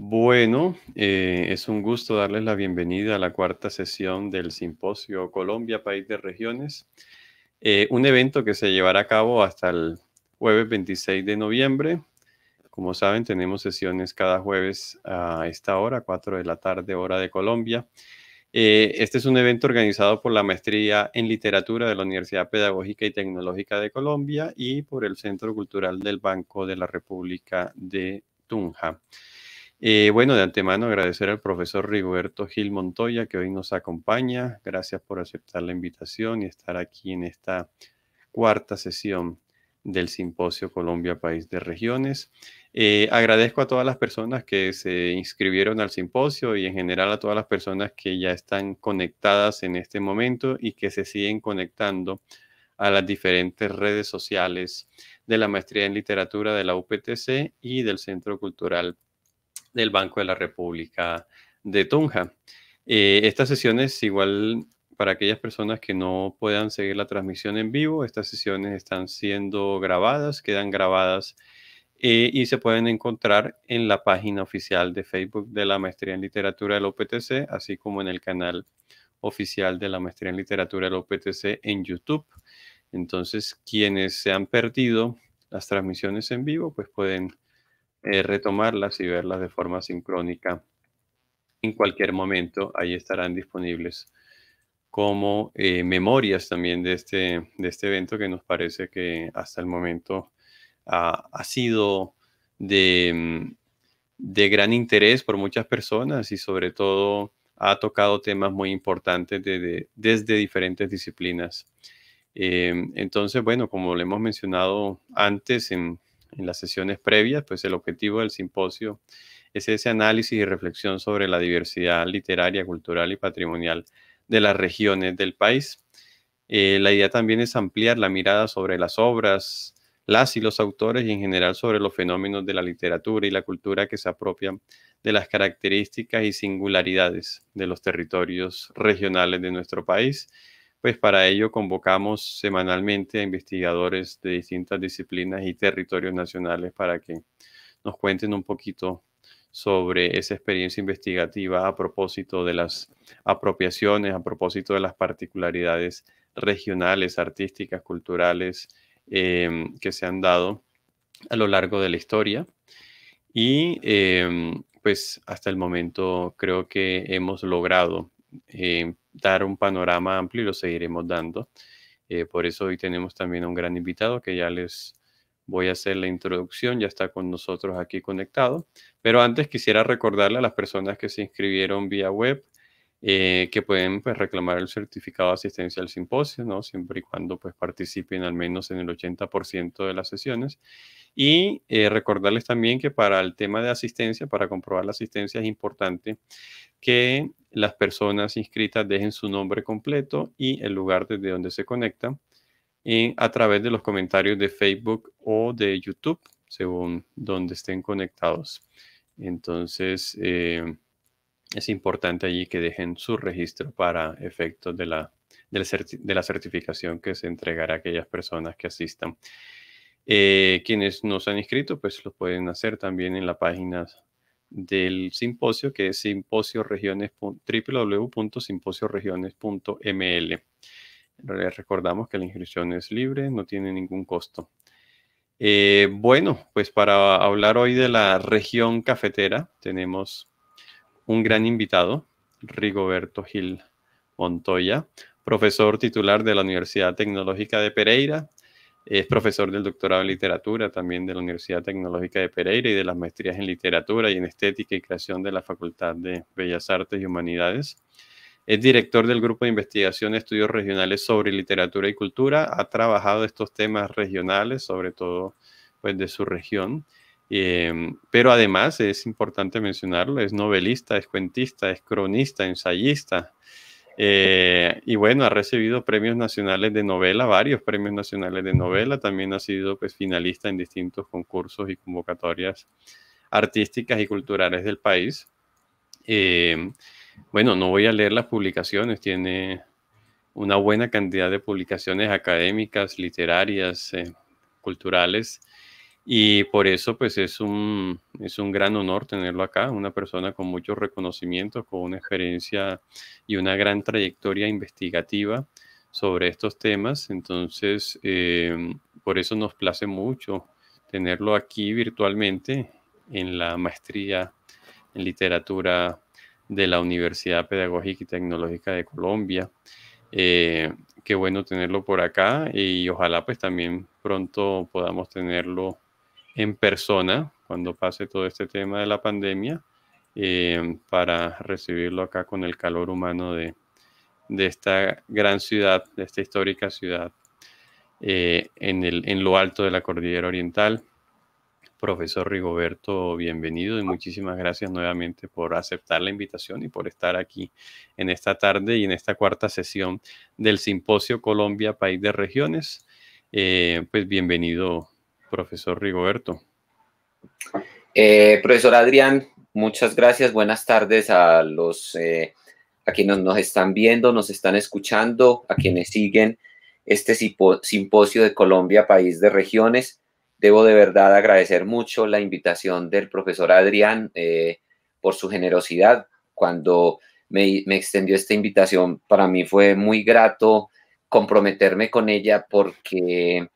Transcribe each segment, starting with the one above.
Bueno, eh, es un gusto darles la bienvenida a la cuarta sesión del simposio Colombia, País de Regiones, eh, un evento que se llevará a cabo hasta el jueves 26 de noviembre. Como saben, tenemos sesiones cada jueves a esta hora, 4 de la tarde, hora de Colombia. Eh, este es un evento organizado por la Maestría en Literatura de la Universidad Pedagógica y Tecnológica de Colombia y por el Centro Cultural del Banco de la República de Tunja. Eh, bueno, de antemano agradecer al profesor Rigoberto Gil Montoya que hoy nos acompaña. Gracias por aceptar la invitación y estar aquí en esta cuarta sesión del Simposio Colombia País de Regiones. Eh, agradezco a todas las personas que se inscribieron al simposio y en general a todas las personas que ya están conectadas en este momento y que se siguen conectando a las diferentes redes sociales de la Maestría en Literatura de la UPTC y del Centro Cultural del Banco de la República de Tunja. Eh, estas sesiones, igual para aquellas personas que no puedan seguir la transmisión en vivo, estas sesiones están siendo grabadas, quedan grabadas eh, y se pueden encontrar en la página oficial de Facebook de la Maestría en Literatura del OPTC, así como en el canal oficial de la Maestría en Literatura del OPTC en YouTube. Entonces, quienes se han perdido las transmisiones en vivo, pues pueden eh, retomarlas y verlas de forma sincrónica en cualquier momento. Ahí estarán disponibles como eh, memorias también de este, de este evento que nos parece que hasta el momento ha, sido mm, de, gran interés por muchas personas y sobre todo ha tocado temas muy importantes desde diferentes disciplinas. Eh, entonces, bueno, como le hemos mencionado antes en en las sesiones previas, pues el objetivo del simposio es ese análisis y reflexión sobre la diversidad literaria, cultural y patrimonial de las regiones del país. Eh, la idea también es ampliar la mirada sobre las obras, las y los autores y en general sobre los fenómenos de la literatura y la cultura que se apropian de las características y singularidades de los territorios regionales de nuestro país pues para ello convocamos semanalmente a investigadores de distintas disciplinas y territorios nacionales para que nos cuenten un poquito sobre esa experiencia investigativa a propósito de las apropiaciones, a propósito de las particularidades regionales, artísticas, culturales em, que se han dado a lo largo de la historia. Y em, pues hasta el momento creo que hemos logrado em, dar un panorama amplio y lo seguiremos dando. Eh, por eso hoy tenemos también a un gran invitado que ya les voy a hacer la introducción, ya está con nosotros aquí conectado. Pero antes quisiera recordarle a las personas que se inscribieron vía web eh, que pueden pues, reclamar el certificado de asistencia al simposio, ¿no? siempre y cuando pues, participen al menos en el 80% de las sesiones. Y eh, recordarles también que para el tema de asistencia, para comprobar la asistencia, es importante que las personas inscritas dejen su nombre completo y el lugar desde donde se conectan en, eh, a través de los comentarios de Facebook o de YouTube, según donde estén conectados. Entonces, eh, es importante allí que dejen su registro para efectos de la, de la certificación que se entregará a aquellas personas que asistan. Eh, quienes no se han inscrito, pues lo pueden hacer también en la página del simposio, que es www.simposioregiones.ml. Les recordamos que la inscripción es libre, no tiene ningún costo. Eh, bueno, pues para hablar hoy de la región cafetera, tenemos un gran invitado, Rigoberto Gil Montoya, profesor titular de la Universidad Tecnológica de Pereira, es profesor del doctorado en literatura también de la Universidad Tecnológica de Pereira y de las maestrías en literatura y en estética y creación de la Facultad de Bellas Artes y Humanidades. Es director del Grupo de Investigación Estudios Regionales sobre Literatura y Cultura. Ha trabajado estos temas regionales, sobre todo pues, de su región. Eh, pero además es importante mencionarlo, es novelista, es cuentista, es cronista, ensayista, eh, y bueno, ha recibido premios nacionales de novela, varios premios nacionales de novela. También ha sido pues, finalista en distintos concursos y convocatorias artísticas y culturales del país. Eh, bueno, no voy a leer las publicaciones, tiene una buena cantidad de publicaciones académicas, literarias, eh, culturales. Y por eso, pues es un, gran honor tenerlo acá, una persona con mucho reconocimiento, con una experiencia y una gran trayectoria investigativa sobre estos temas. Entonces, eh, por eso nos place mucho tenerlo aquí virtualmente en la maestría en literatura de la Universidad Pedagógica y Tecnológica de Colombia. Eh, qué bueno tenerlo por acá y ojalá pues también pronto podamos tenerlo en persona cuando pase todo este tema de la pandemia eh, para recibirlo acá con el calor humano de, esta gran ciudad, de esta histórica ciudad eh, en, el, en, lo alto de la cordillera oriental. Profesor Rigoberto, bienvenido y muchísimas gracias nuevamente por aceptar la invitación y por estar aquí en esta tarde y en esta cuarta sesión del Simposio Colombia, País de Regiones. Eh, pues bienvenido profesor Rigoberto. Eh, profesor Adrián, muchas gracias. Buenas tardes a los eh, a quienes nos están viendo, nos están escuchando, a quienes siguen este simposio de Colombia, País de Regiones. Debo de verdad agradecer mucho la invitación del profesor Adrián eh, por su generosidad. Cuando me extendió esta invitación, para mí fue muy grato comprometerme con ella porque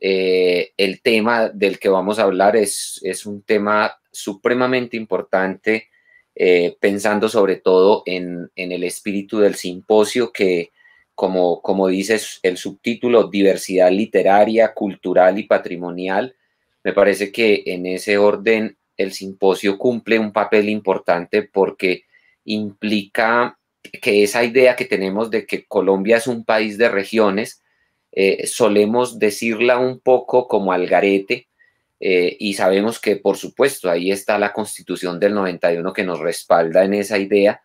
eh, el tema del que vamos a hablar es, un tema supremamente importante, eh, pensando sobre todo en, el espíritu del simposio que, como, como dice el subtítulo, diversidad literaria, cultural y patrimonial, me parece que en ese orden el simposio cumple un papel importante porque implica que esa idea que tenemos de que Colombia es un país de regiones, eh, solemos decirla un poco como al garete eh, y sabemos que por supuesto ahí está la constitución del 91 que nos respalda en esa idea,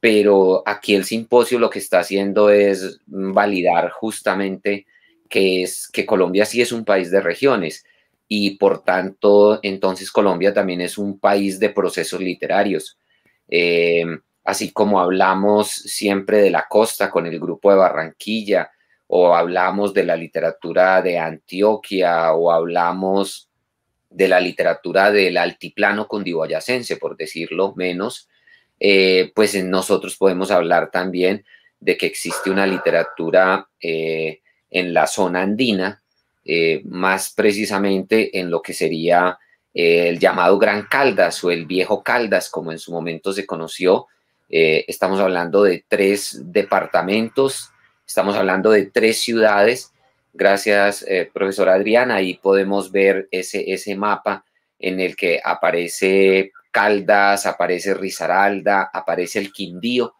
pero aquí el simposio lo que está haciendo es validar justamente que, es, que Colombia sí es un país de regiones y por tanto entonces Colombia también es un país de procesos literarios. Eh, así como hablamos siempre de la costa con el grupo de Barranquilla, o hablamos de la literatura de Antioquia o hablamos de la literatura del altiplano condiboyacense, por decirlo menos, eh, pues nosotros podemos hablar también de que existe una literatura eh, en la zona andina, eh, más precisamente en lo que sería el llamado Gran Caldas o el Viejo Caldas, como en su momento se conoció. estamos hablando de tres departamentos, Estamos hablando de tres ciudades. Gracias, eh, profesora Adriana. Ahí podemos ver ese, ese mapa en el que aparece Caldas, aparece Risaralda, aparece el Quindío,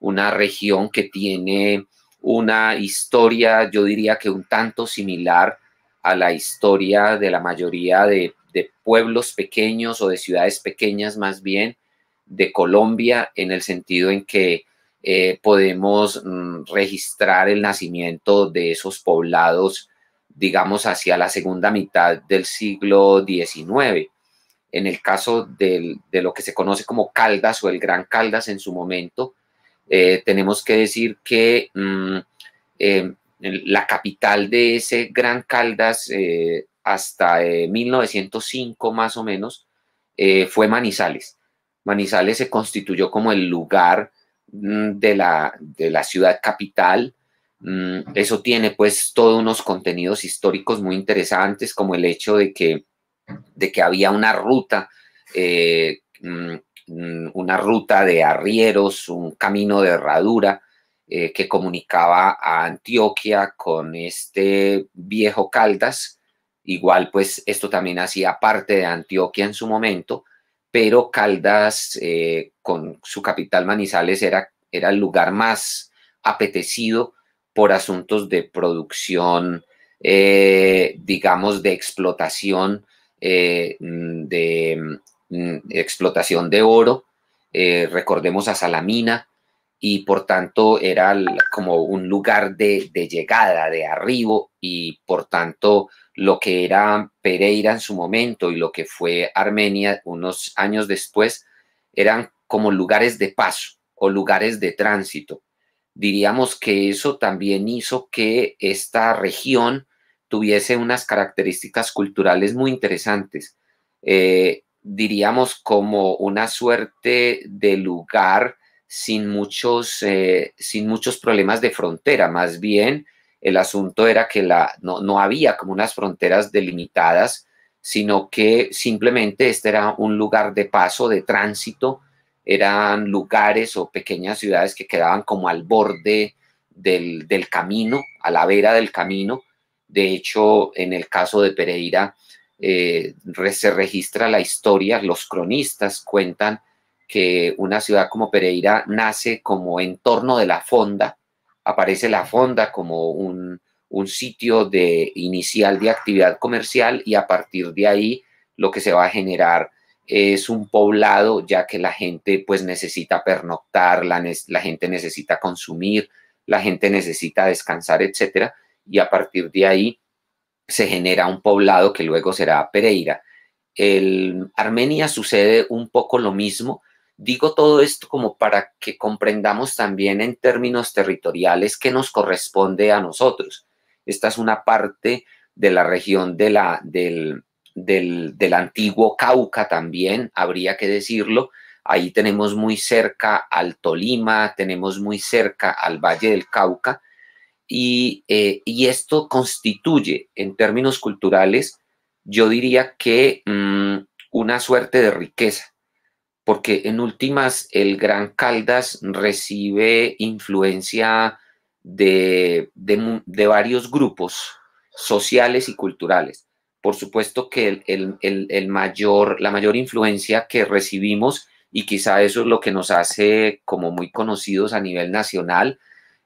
una región que tiene una historia, yo diría que un tanto similar a la historia de la mayoría de, de, pueblos pequeños o de ciudades pequeñas más bien de Colombia, en el sentido en que eh, podemos mm, registrar el nacimiento de esos poblados, digamos, hacia la segunda mitad del siglo XIX. En el caso de lo que se conoce como Caldas o el Gran Caldas en su momento, eh, tenemos que decir que mm, em, la capital de ese Gran Caldas eh, hasta 1905 más o menos fue Manizales. Manizales se constituyó como el lugar Mm, de la, de la ciudad capital. Mm, eso tiene pues todos unos contenidos históricos muy interesantes, como el hecho de que, de que había una ruta, eh, mm, una ruta de arrieros, un camino de herradura eh, que comunicaba a Antioquia con este viejo Caldas. Igual pues esto también hacía parte de Antioquia en su momento pero Caldas, eh, con su capital Manizales, era, era el lugar más apetecido por asuntos de producción, eh, digamos, de explotación, eh, de mm, explotación de oro. recordemos a Salamina, y por tanto era como un lugar de, llegada, de arribo y por tanto lo que era Pereira en su momento y lo que fue Armenia unos años después eran como lugares de paso o lugares de tránsito. Diríamos que eso también hizo que esta región tuviese unas características culturales muy interesantes. Eh, diríamos como una suerte de lugar sin muchos, eh, sin muchos problemas de frontera, más bien el asunto era que la, no, había como unas fronteras delimitadas, sino que simplemente este era un lugar de paso, de tránsito, eran lugares o pequeñas ciudades que quedaban como al borde del, camino, a la vera del camino. De hecho, en el caso de Pereira, eh, se registra la historia, los cronistas cuentan que una ciudad como Pereira nace como entorno de la fonda, aparece la fonda como un, sitio de inicial de actividad comercial y a partir de ahí lo que se va a generar es un poblado ya que la gente pues necesita pernoctar, la, la gente necesita consumir, la gente necesita descansar, etcétera, y a partir de ahí se genera un poblado que luego será Pereira. En Armenia sucede un poco lo mismo, Digo todo esto como para que comprendamos también en términos territoriales qué nos corresponde a nosotros. Esta es una parte de la región del, del, antiguo Cauca también, habría que decirlo. Ahí tenemos muy cerca al Tolima, tenemos muy cerca al Valle del Cauca. Y, eh, esto constituye en términos culturales, yo diría que mm, una suerte de riqueza, porque en últimas el Gran Caldas recibe influencia de, varios grupos sociales y culturales. Por supuesto que el, mayor, la mayor influencia que recibimos, y quizá eso es lo que nos hace como muy conocidos a nivel nacional,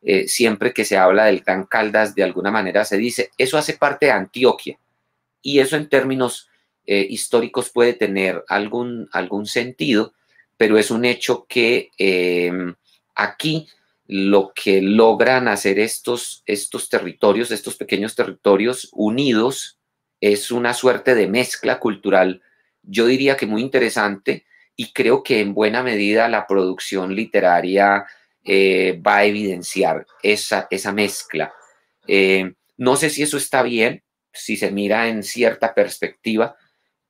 eh, siempre que se habla del Gran Caldas, de alguna manera se dice, eso hace parte de Antioquia. Y eso en términos eh, históricos puede tener algún, algún sentido, pero es un hecho que em, aquí lo que logran hacer estos, estos territorios, estos pequeños territorios unidos, es una suerte de mezcla cultural, yo diría que muy interesante, y creo que en buena medida la producción literaria eh, va a evidenciar esa, esa mezcla. Eh, no sé si eso está bien, si se mira en cierta perspectiva,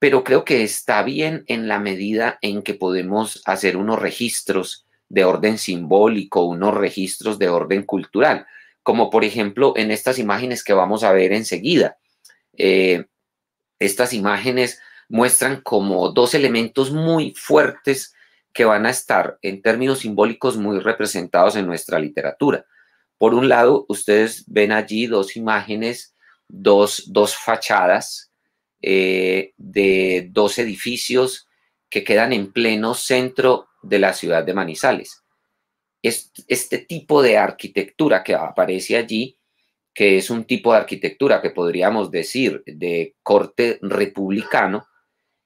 pero creo que está bien en la medida en que podemos hacer unos registros de orden simbólico, unos registros de orden cultural, como por ejemplo en estas imágenes que vamos a ver enseguida. Eh, estas imágenes muestran como dos elementos muy fuertes que van a estar en términos simbólicos muy representados en nuestra literatura. Por un lado, ustedes ven allí dos imágenes, dos, dos fachadas eh, de dos edificios que quedan en pleno centro de la ciudad de Manizales. Este, este tipo de arquitectura que aparece allí, que es un tipo de arquitectura que podríamos decir de corte republicano,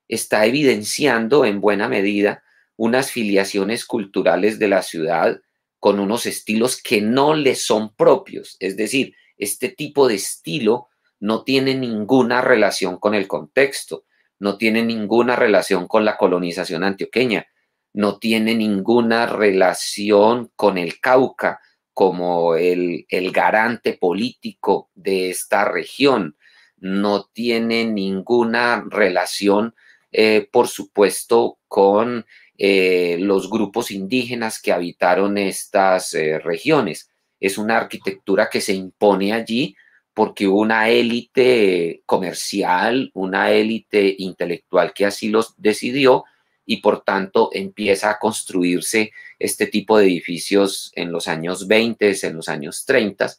está evidenciando en buena medida unas filiaciones culturales de la ciudad con unos estilos que no le son propios. Es decir, este tipo de estilo no tiene ninguna relación con el contexto, no tiene ninguna relación con la colonización antioqueña, no tiene ninguna relación con el Cauca como el, garante político de esta región, no tiene ninguna relación, eh, por supuesto, con eh, los grupos indígenas que habitaron estas eh, regiones. Es una arquitectura que se impone allí porque una élite comercial, una élite intelectual que así los decidió y por tanto empieza a construirse este tipo de edificios en los años 20, en los años 30.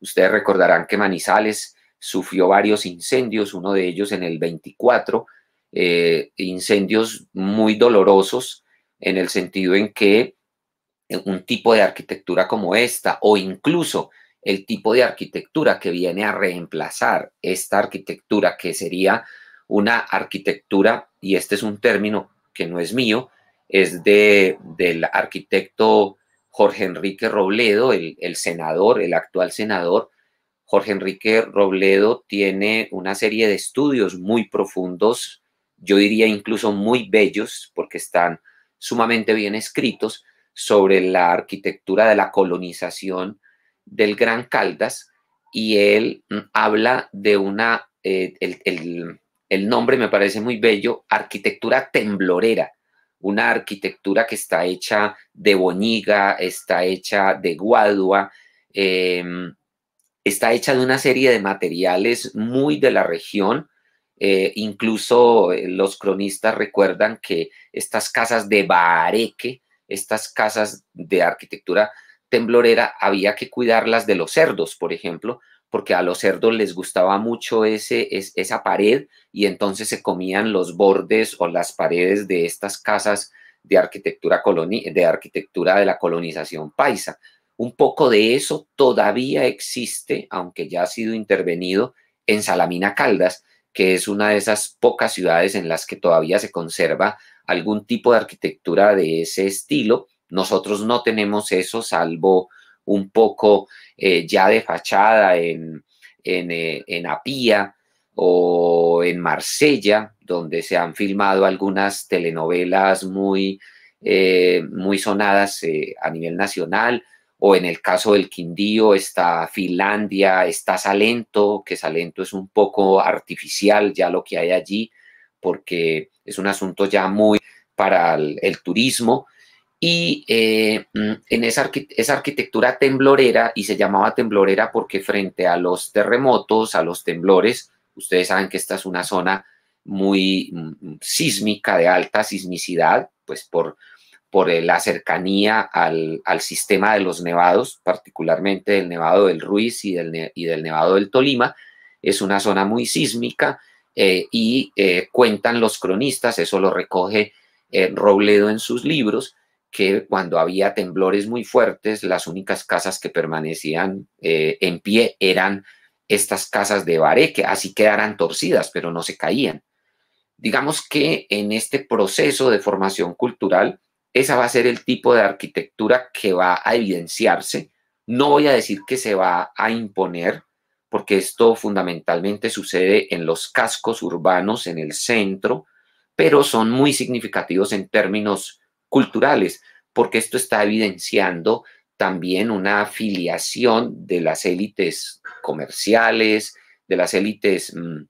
Ustedes recordarán que Manizales sufrió varios incendios, uno de ellos en el 24, eh, incendios muy dolorosos en el sentido en que un tipo de arquitectura como esta o incluso el tipo de arquitectura que viene a reemplazar esta arquitectura que sería una arquitectura, y este es un término que no es mío, es de, del arquitecto Jorge Enrique Robledo, el, el senador, el actual senador. Jorge Enrique Robledo tiene una serie de estudios muy profundos, yo diría incluso muy bellos, porque están sumamente bien escritos, sobre la arquitectura de la colonización del Gran Caldas y él mm, habla de una, eh, el, nombre me parece muy bello, arquitectura temblorera, una arquitectura que está hecha de boñiga, está hecha de guadua, em, está hecha de una serie de materiales muy de la región. Eh, incluso eh, los cronistas recuerdan que estas casas de bareque, estas casas de arquitectura temblorera había que cuidarlas de los cerdos, por ejemplo, porque a los cerdos les gustaba mucho ese, esa pared y entonces se comían los bordes o las paredes de estas casas de arquitectura, de, arquitectura de la colonización paisa. Un poco de eso todavía existe, aunque ya ha sido intervenido, en Salamina Caldas, que es una de esas pocas ciudades en las que todavía se conserva algún tipo de arquitectura de ese estilo nosotros no tenemos eso, salvo un poco eh, ya de fachada en, en, eh, o en Marsella, donde se han filmado algunas telenovelas muy, eh, muy sonadas a nivel nacional, o en el caso del Quindío está Finlandia, está Salento, que Salento es un poco artificial ya lo que hay allí, porque es un asunto ya muy para el turismo, y eh, mm, en esa, arquitectura temblorera, y se llamaba temblorera porque frente a los terremotos, a los temblores, ustedes saben que esta es una zona muy mm, mm, sísmica, de alta sismicidad, pues por, eh, la cercanía al, sistema de los nevados, particularmente del Nevado del Ruiz y del, Nevado del Tolima, es una zona muy sísmica eh, y cuentan los cronistas, eso lo recoge Robledo en sus libros, que cuando había temblores muy fuertes, las únicas casas que permanecían eh, en pie eran estas casas de bareque, así quedaran torcidas, pero no se caían. Digamos que en este proceso de formación cultural, esa va a ser el tipo de arquitectura que va a evidenciarse. No voy a decir que se va a imponer, porque esto fundamentalmente sucede en los cascos urbanos, en el centro, pero son muy significativos en términos culturales, porque esto está evidenciando también una afiliación de las élites comerciales, de las élites mm,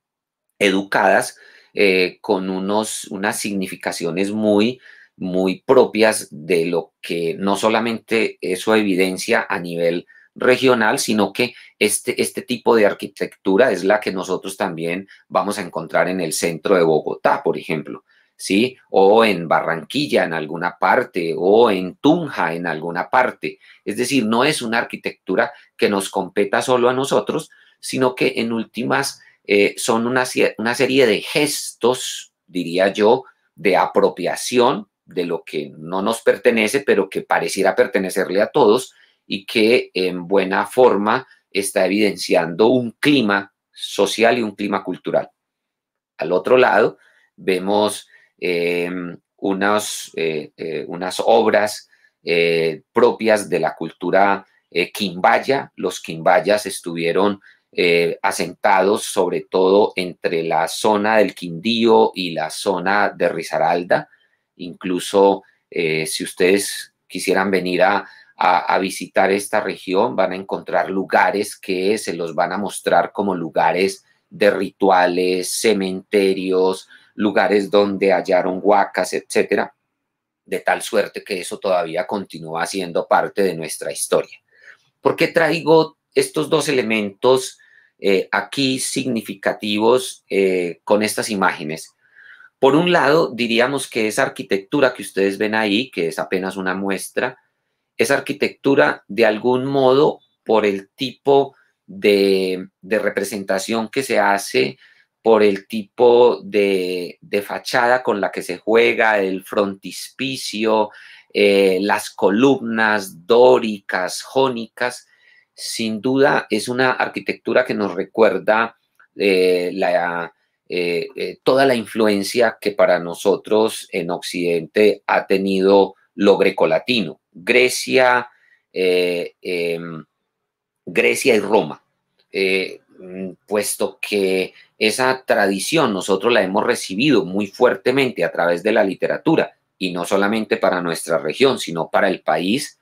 educadas, eh, con unos, unas significaciones muy, muy propias de lo que no solamente eso evidencia a nivel regional, sino que este, este tipo de arquitectura es la que nosotros también vamos a encontrar en el centro de Bogotá, por ejemplo. ¿sí? O en Barranquilla, en alguna parte, o en Tunja, en alguna parte. Es decir, no es una arquitectura que nos competa solo a nosotros, sino que en últimas eh, son una, una serie de gestos, diría yo, de apropiación de lo que no nos pertenece, pero que pareciera pertenecerle a todos y que en buena forma está evidenciando un clima social y un clima cultural. Al otro lado, vemos eh, eh, eh, unas obras propias de la cultura quimbaya. Los quimbayas estuvieron asentados sobre todo entre la zona del Quindío y la zona de Risaralda. Incluso si ustedes quisieran venir a, visitar esta región, van a encontrar lugares que se los van a mostrar como lugares de rituales, cementerios, lugares donde hallaron huacas, etcétera, de tal suerte que eso todavía continúa siendo parte de nuestra historia. ¿Por qué traigo estos dos elementos eh, aquí significativos eh, con estas imágenes? Por un lado, diríamos que esa arquitectura que ustedes ven ahí, que es apenas una muestra, es arquitectura de algún modo por el tipo de representación que se hace por el tipo de, fachada con la que se juega, el frontispicio, eh, las columnas dóricas, jónicas. Sin duda es una arquitectura que nos recuerda eh, eh, toda la influencia que para nosotros en Occidente ha tenido lo grecolatino, Grecia, em, Grecia y Roma. Mm, puesto que esa tradición nosotros la hemos recibido muy fuertemente a través de la literatura, y no solamente para nuestra región, sino para el país.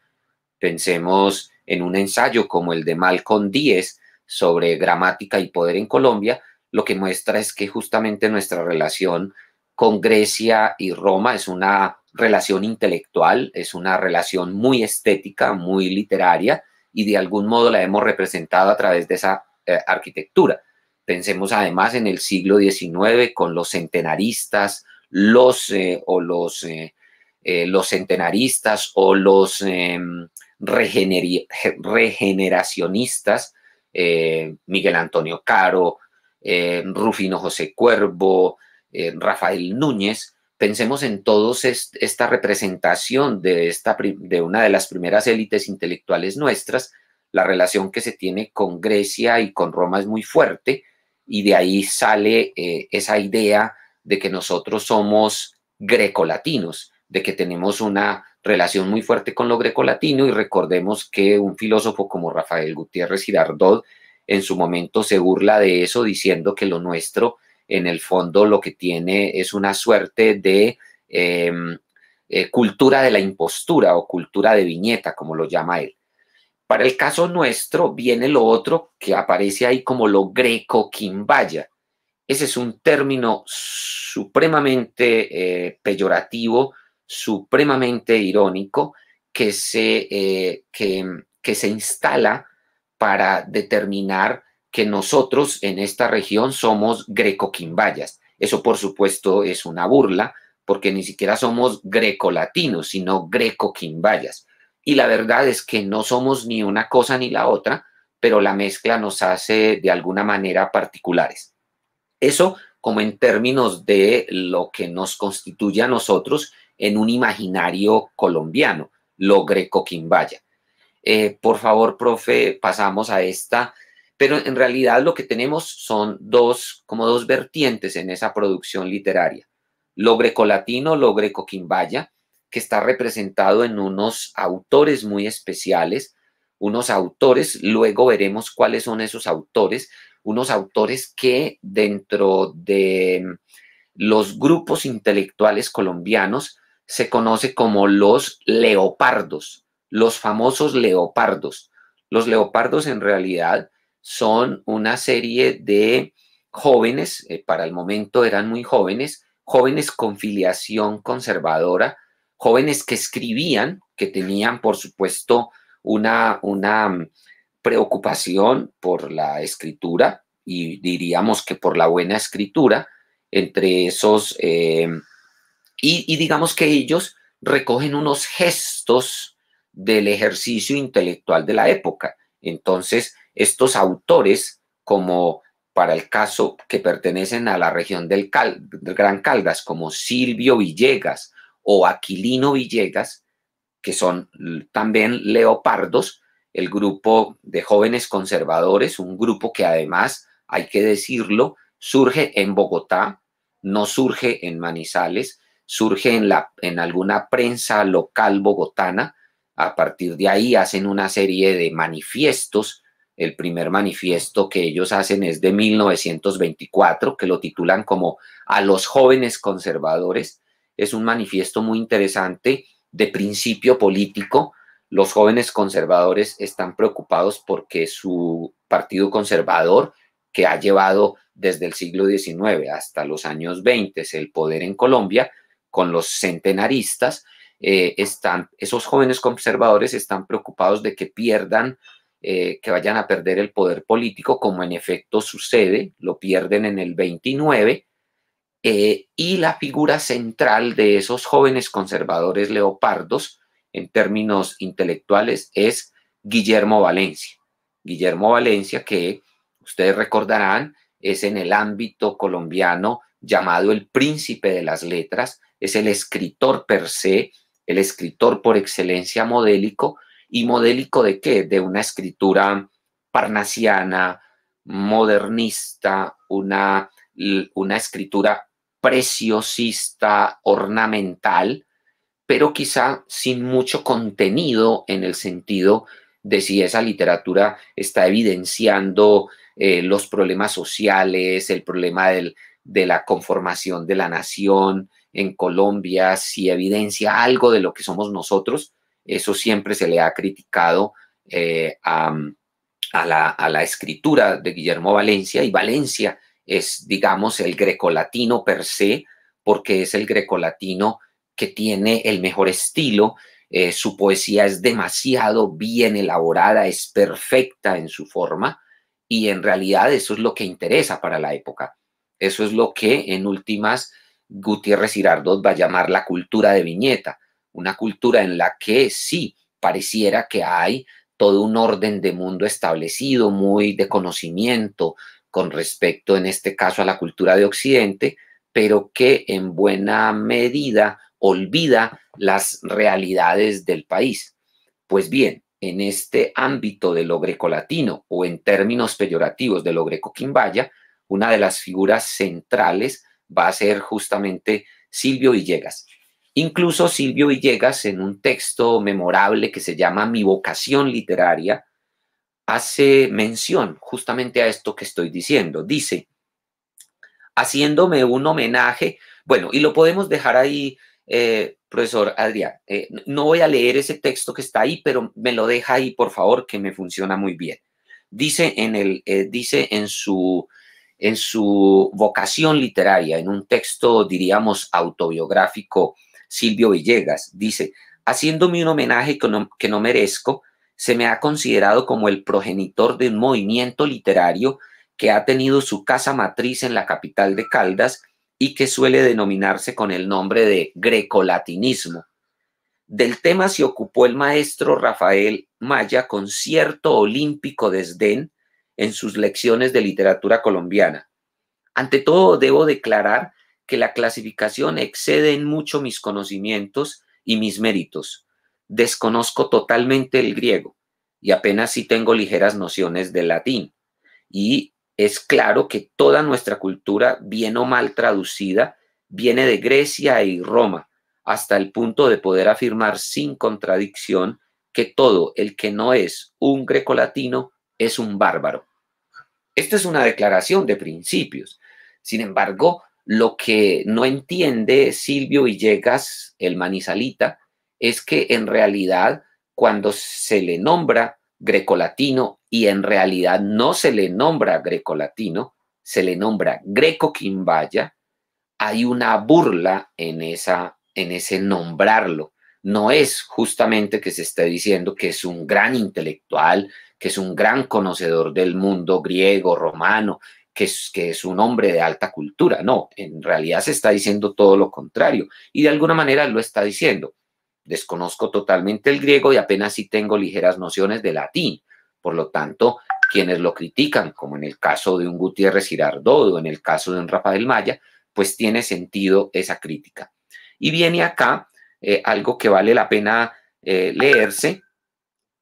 Pensemos en un ensayo como el de Malcolm Díez sobre gramática y poder en Colombia, lo que muestra es que justamente nuestra relación con Grecia y Roma es una relación intelectual, es una relación muy estética, muy literaria, y de algún modo la hemos representado a través de esa eh, arquitectura. Pensemos además en el siglo XIX con los centenaristas, los eh, o los, eh, los centenaristas o los em, regeneracionistas, Miguel Antonio Caro, Rufino José Cuervo, Rafael Núñez, pensemos en todos esta representación de, esta, de una de las primeras élites intelectuales nuestras la relación que se tiene con Grecia y con Roma es muy fuerte y de ahí sale eh, esa idea de que nosotros somos grecolatinos, de que tenemos una relación muy fuerte con lo grecolatino y recordemos que un filósofo como Rafael Gutiérrez Girardot en su momento se burla de eso diciendo que lo nuestro en el fondo lo que tiene es una suerte de em, eh, cultura de la impostura o cultura de viñeta, como lo llama él. Para el caso nuestro viene lo otro que aparece ahí como lo greco-quimbaya. Ese es un término supremamente eh, peyorativo, supremamente irónico, que se, eh, que, se instala para determinar que nosotros en esta región somos greco-quimbayas. Eso por supuesto es una burla, porque ni siquiera somos greco latinos, sino greco-quimbayas y la verdad es que no somos ni una cosa ni la otra, pero la mezcla nos hace de alguna manera particulares. Eso como en términos de lo que nos constituye a nosotros en un imaginario colombiano, lo greco-quimbaya. Eh, por favor, profe, pasamos a esta, pero en realidad lo que tenemos son dos, como dos vertientes en esa producción literaria, lo grecolatino, lo greco-quimbaya, que está representado en unos autores muy especiales, unos autores, luego veremos cuáles son esos autores, unos autores que dentro de mm, los grupos intelectuales colombianos se conoce como los leopardos, los famosos leopardos. Los leopardos en realidad son una serie de jóvenes, eh, para el momento eran muy jóvenes, jóvenes con filiación conservadora, jóvenes que escribían, que tenían, por supuesto, una, una mm, preocupación por la escritura y diríamos que por la buena escritura entre esos, eh, y, digamos que ellos recogen unos gestos del ejercicio intelectual de la época. Entonces, estos autores, como para el caso que pertenecen a la región del, del Gran Caldas, como Silvio Villegas, o Aquilino Villegas, que son también leopardos, el grupo de jóvenes conservadores, un grupo que además, hay que decirlo, surge en Bogotá, no surge en Manizales, surge en, la, en alguna prensa local bogotana. A partir de ahí hacen una serie de manifiestos. El primer manifiesto que ellos hacen es de 1924, que lo titulan como a los jóvenes conservadores es un manifiesto muy interesante de principio político. Los jóvenes conservadores están preocupados porque su partido conservador, que ha llevado desde el siglo XIX hasta los años 20 el poder en Colombia, con los centenaristas, eh, están, esos jóvenes conservadores están preocupados de que pierdan, eh, que vayan a perder el poder político, como en efecto sucede, lo pierden en el 29 eh, y la figura central de esos jóvenes conservadores leopardos en términos intelectuales es Guillermo Valencia. Guillermo Valencia que ustedes recordarán es en el ámbito colombiano llamado el príncipe de las letras, es el escritor per se, el escritor por excelencia modélico, y modélico de qué? De una escritura parnasiana, modernista, una, una escritura preciosista, ornamental, pero quizá sin mucho contenido en el sentido de si esa literatura está evidenciando eh, los problemas sociales, el problema de la conformación de la nación en Colombia, si evidencia algo de lo que somos nosotros, eso siempre se le ha criticado eh, a la escritura de Guillermo Valencia y Valencia es, digamos, el grecolatino per se, porque es el grecolatino que tiene el mejor estilo. Eh, su poesía es demasiado bien elaborada, es perfecta en su forma y en realidad eso es lo que interesa para la época. Eso es lo que en últimas Gutiérrez Girardot va a llamar la cultura de viñeta, una cultura en la que sí pareciera que hay todo un orden de mundo establecido, muy de conocimiento, con respecto, en este caso, a la cultura de Occidente, pero que en buena medida olvida las realidades del país. Pues bien, en este ámbito de lo grecolatino o en términos peyorativos de lo greco-quimbaya, una de las figuras centrales va a ser justamente Silvio Villegas. Incluso Silvio Villegas, en un texto memorable que se llama Mi vocación literaria, hace mención justamente a esto que estoy diciendo. Dice, haciéndome un homenaje, bueno, y lo podemos dejar ahí, eh, profesor Adrián, eh, no voy a leer ese texto que está ahí, pero me lo deja ahí, por favor, que me funciona muy bien. Dice en, el, eh, dice en, su, en su vocación literaria, en un texto, diríamos, autobiográfico, Silvio Villegas, dice, haciéndome un homenaje que no, que no merezco, se me ha considerado como el progenitor de un movimiento literario que ha tenido su casa matriz en la capital de Caldas y que suele denominarse con el nombre de grecolatinismo. Del tema se ocupó el maestro Rafael Maya con cierto olímpico desdén en sus lecciones de literatura colombiana. Ante todo, debo declarar que la clasificación excede en mucho mis conocimientos y mis méritos desconozco totalmente el griego y apenas si tengo ligeras nociones del latín. Y es claro que toda nuestra cultura, bien o mal traducida, viene de Grecia y Roma, hasta el punto de poder afirmar sin contradicción que todo el que no es un grecolatino es un bárbaro. Esta es una declaración de principios. Sin embargo, lo que no entiende Silvio Villegas, el manizalita, es que en realidad cuando se le nombra grecolatino y en realidad no se le nombra grecolatino, se le nombra greco-quimbaya, hay una burla en, esa, en ese nombrarlo. No es justamente que se esté diciendo que es un gran intelectual, que es un gran conocedor del mundo griego, romano, que que es un hombre de alta cultura. No, en realidad se está diciendo todo lo contrario y de alguna manera lo está diciendo. Desconozco totalmente el griego y apenas si tengo ligeras nociones de latín. Por lo tanto, quienes lo critican, como en el caso de un Gutiérrez Girardot o en el caso de un Rafael Maya, pues tiene sentido esa crítica. Y viene acá eh, algo que vale la pena eh, leerse,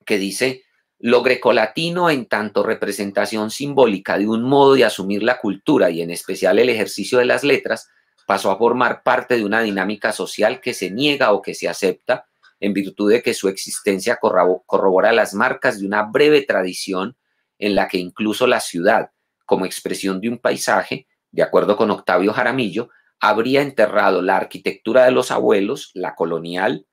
que dice, lo grecolatino en tanto representación simbólica de un modo de asumir la cultura y en especial el ejercicio de las letras, pasó a formar parte de una dinámica social que se niega o que se acepta en virtud de que su existencia corrobora las marcas de una breve tradición en la que incluso la ciudad, como expresión de un paisaje, de acuerdo con Octavio Jaramillo, habría enterrado la arquitectura de los abuelos, la colonial,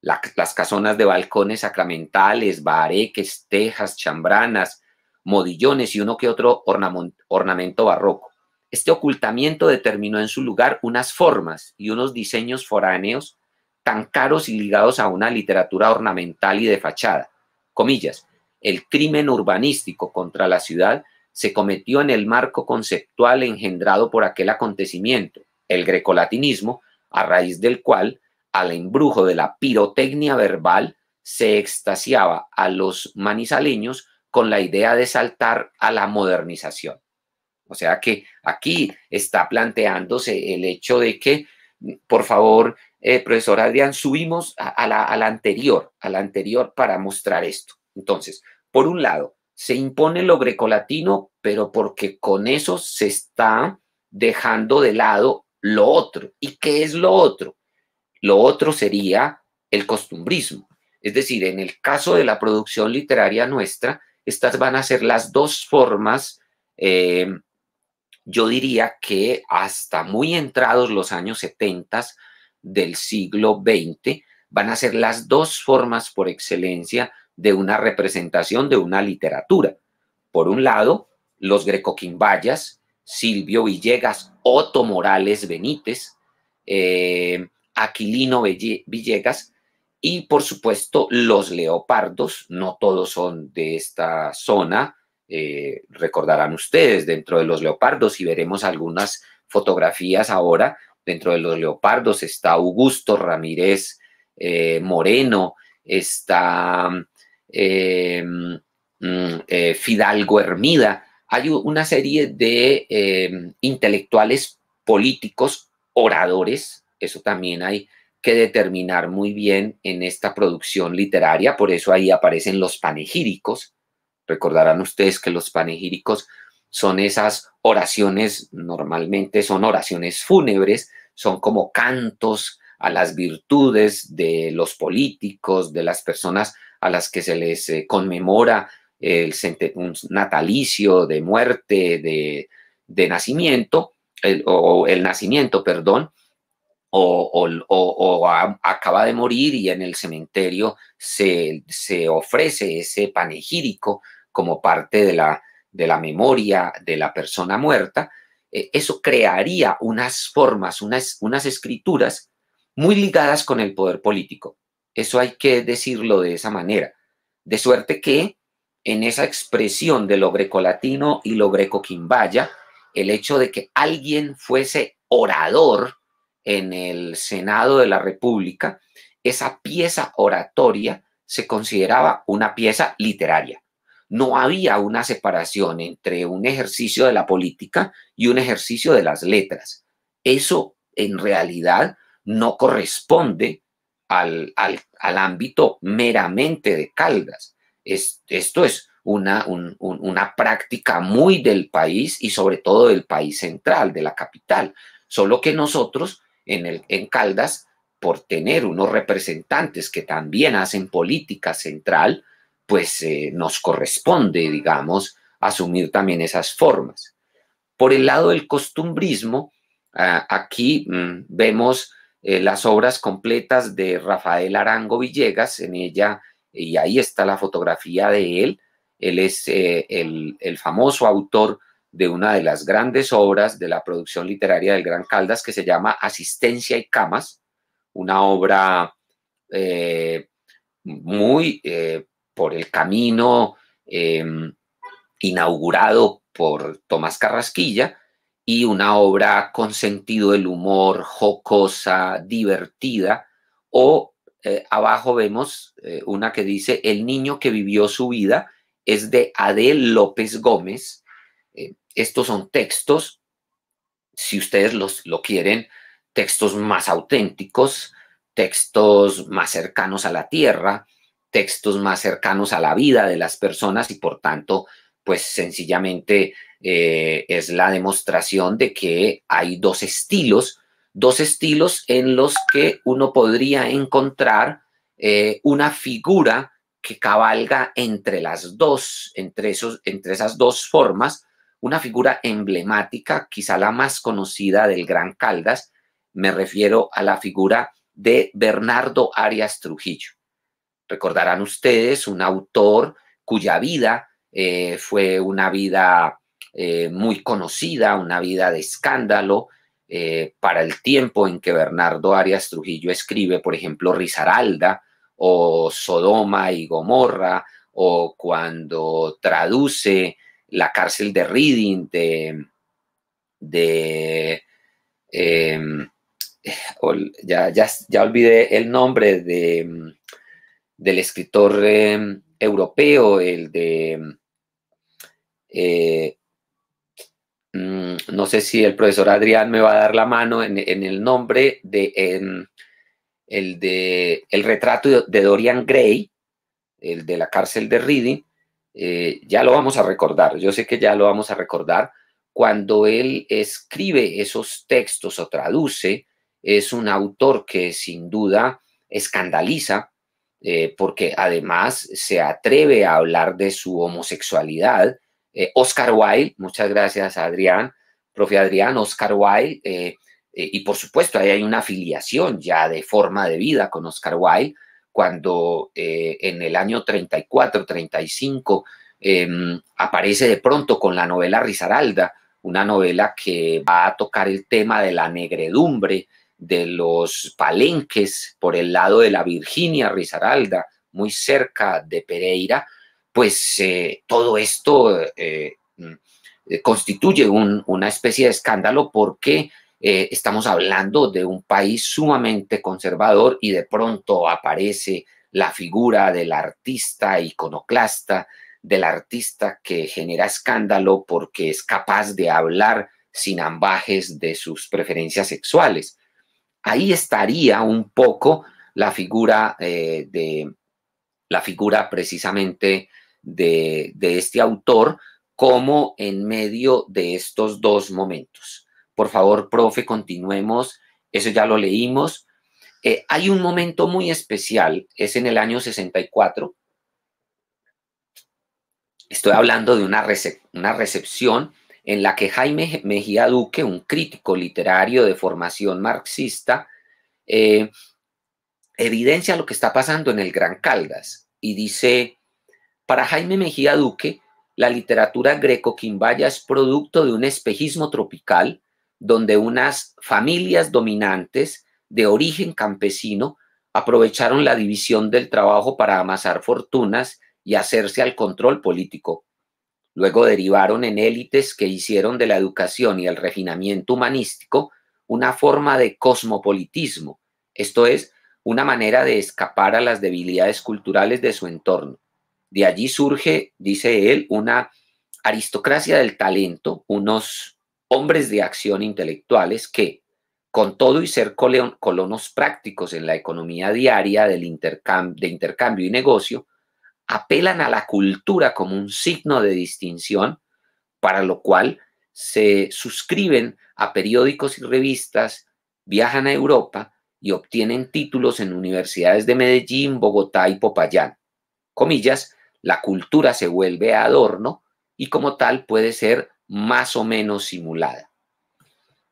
las casonas de balcones sacramentales, bareques, tejas, chambranas, modillones y uno que otro ornamento barroco este ocultamiento determinó en su lugar unas formas y unos diseños foráneos tan caros y ligados a una literatura ornamental y de fachada. Comillas, el crimen urbanístico contra la ciudad se cometió en el marco conceptual engendrado por aquel acontecimiento, el grecolatinismo, a raíz del cual, al embrujo de la pirotecnia verbal, se extasiaba a los manizaleños con la idea de saltar a la modernización. O sea que aquí está planteándose el hecho de que, por favor, eh, profesor Adrián, subimos a, la, anterior, a la anterior para mostrar esto. Entonces, por un lado, se impone lo grecolatino, pero porque con eso se está dejando de lado lo otro. ¿Y qué es lo otro? Lo otro sería el costumbrismo. Es decir, en el caso de la producción literaria nuestra, estas van a ser las dos formas eh, yo diría que hasta muy entrados los años 70 del siglo XX van a ser las dos formas por excelencia de una representación de una literatura. Por un lado, los grecoquimbayas, Silvio Villegas, Otto Morales Benítez, eh, Aquilino Villegas y por supuesto los leopardos, no todos son de esta zona, eh, recordarán ustedes, dentro de los leopardos, y veremos algunas fotografías ahora, dentro de los leopardos está Augusto Ramírez eh, Moreno, está eh, mm, Fidalgo Hermida, hay una serie de intelectuales políticos, oradores, eso también hay que determinar muy bien en esta producción literaria, por eso ahí aparecen los panegíricos, Recordarán ustedes que los panegíricos son esas oraciones, normalmente son oraciones fúnebres, son como cantos a las virtudes de los políticos, de las personas a las que se les eh, conmemora el natalicio de muerte, de, nacimiento, o el nacimiento, perdón, o, acaba de morir y en el cementerio se, se ofrece ese panegírico como parte de la, de la memoria de la persona muerta, eh, eso crearía unas formas, unas, unas escrituras muy ligadas con el poder político. Eso hay que decirlo de esa manera. De suerte que en esa expresión de lo grecolatino y lo greco-quimbaya, el hecho de que alguien fuese orador en el Senado de la República, esa pieza oratoria se consideraba una pieza literaria no había una separación entre un ejercicio de la política y un ejercicio de las letras. Eso en realidad no corresponde al, ámbito meramente de Caldas. esto es una, una práctica muy del país y sobre todo del país central, de la capital. Solo que nosotros en, el, en Caldas, por tener unos representantes que también hacen política central, pues eh, nos corresponde, digamos, asumir también esas formas. Por el lado del costumbrismo, aquí mm, vemos eh, las obras completas de Rafael Arango Villegas, en ella, y ahí está la fotografía de él, él es eh, el, famoso autor de una de las grandes obras de la producción literaria del Gran Caldas que se llama Asistencia y Camas, una obra muy por el camino em, inaugurado por Tomás Carrasquilla y una obra con sentido del humor, jocosa, divertida, o eh, abajo vemos eh, una que dice El niño que vivió su vida es de Adel López Gómez. Eh, estos son textos, si ustedes los, lo quieren, textos más auténticos, textos más cercanos a la tierra, textos más cercanos a la vida de las personas y por tanto, pues sencillamente eh, es la demostración de que hay dos estilos, dos estilos en los que uno podría encontrar eh, una figura que cabalga entre las dos, entre, esos, entre esas dos formas, una figura emblemática, quizá la más conocida del Gran Caldas, me refiero a la figura de Bernardo Arias Trujillo. Recordarán ustedes un autor cuya vida eh, fue una vida eh, muy conocida, una vida de escándalo. Eh, para el tiempo en que Bernardo Arias Trujillo escribe, por ejemplo, Risaralda o Sodoma y Gomorra, o cuando traduce la cárcel de Reading de, em, ya, olvidé el nombre de del escritor em, europeo, el de, em, eh, mm, no sé si el profesor Adrián me va a dar la mano en, el nombre de, em, el de El retrato de Dorian Gray, el de la cárcel de Reading, eh, ya lo vamos a recordar, yo sé que ya lo vamos a recordar, cuando él escribe esos textos o traduce, es un autor que sin duda escandaliza eh, porque además se atreve a hablar de su homosexualidad. Eh, Oscar Wilde, muchas gracias Adrián, profe Adrián, Oscar Wilde, eh, y por supuesto ahí hay una afiliación ya de forma de vida con Oscar Wilde, cuando en el año 34, 35 em, aparece de pronto con la novela Risaralda, una novela que va a tocar el tema de la negredumbre, de los palenques por el lado de la Virginia Rizaralda, muy cerca de Pereira, pues eh, todo esto eh, mm, constituye una especie de escándalo porque eh, estamos hablando de un país sumamente conservador y de pronto aparece la figura del artista iconoclasta, del artista que genera escándalo porque es capaz de hablar sin ambajes de sus preferencias sexuales. Ahí estaría un poco la figura eh, de la figura precisamente de, este autor como en medio de estos dos momentos. Por favor, profe, continuemos. Eso ya lo leímos. Eh, hay un momento muy especial, es en el año 64. Estoy hablando de una recepción en la que Jaime Mejía Duque, un crítico literario de formación marxista, eh, evidencia lo que está pasando en el Gran Caldas y dice, para Jaime Mejía Duque, la literatura greco-quimbaya es producto de un espejismo tropical donde unas familias dominantes de origen campesino aprovecharon la división del trabajo para amasar fortunas y hacerse al control político. Luego derivaron en élites que hicieron de la educación y el refinamiento humanístico una forma de cosmopolitismo, esto es, una manera de escapar a las debilidades culturales de su entorno. De allí surge, dice él, una aristocracia del talento, unos hombres de acción intelectuales que, con todo y ser colonos prácticos en la economía diaria del intercambio, de intercambio y negocio, apelan a la cultura como un signo de distinción, para lo cual se suscriben a periódicos y revistas, viajan a Europa y obtienen títulos en universidades de Medellín, Bogotá y Popayán. Comillas, la cultura se vuelve adorno y como tal puede ser más o menos simulada.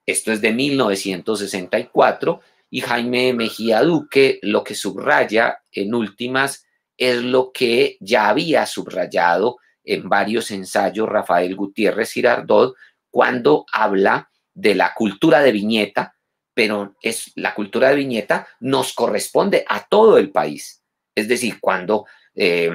Esto es de 1964 y Jaime Mejía Duque lo que subraya en últimas es lo que ya había subrayado en varios ensayos Rafael Gutiérrez Girardot cuando habla de la cultura de viñeta, pero es la cultura de viñeta nos corresponde a todo el país. Es decir, cuando eh,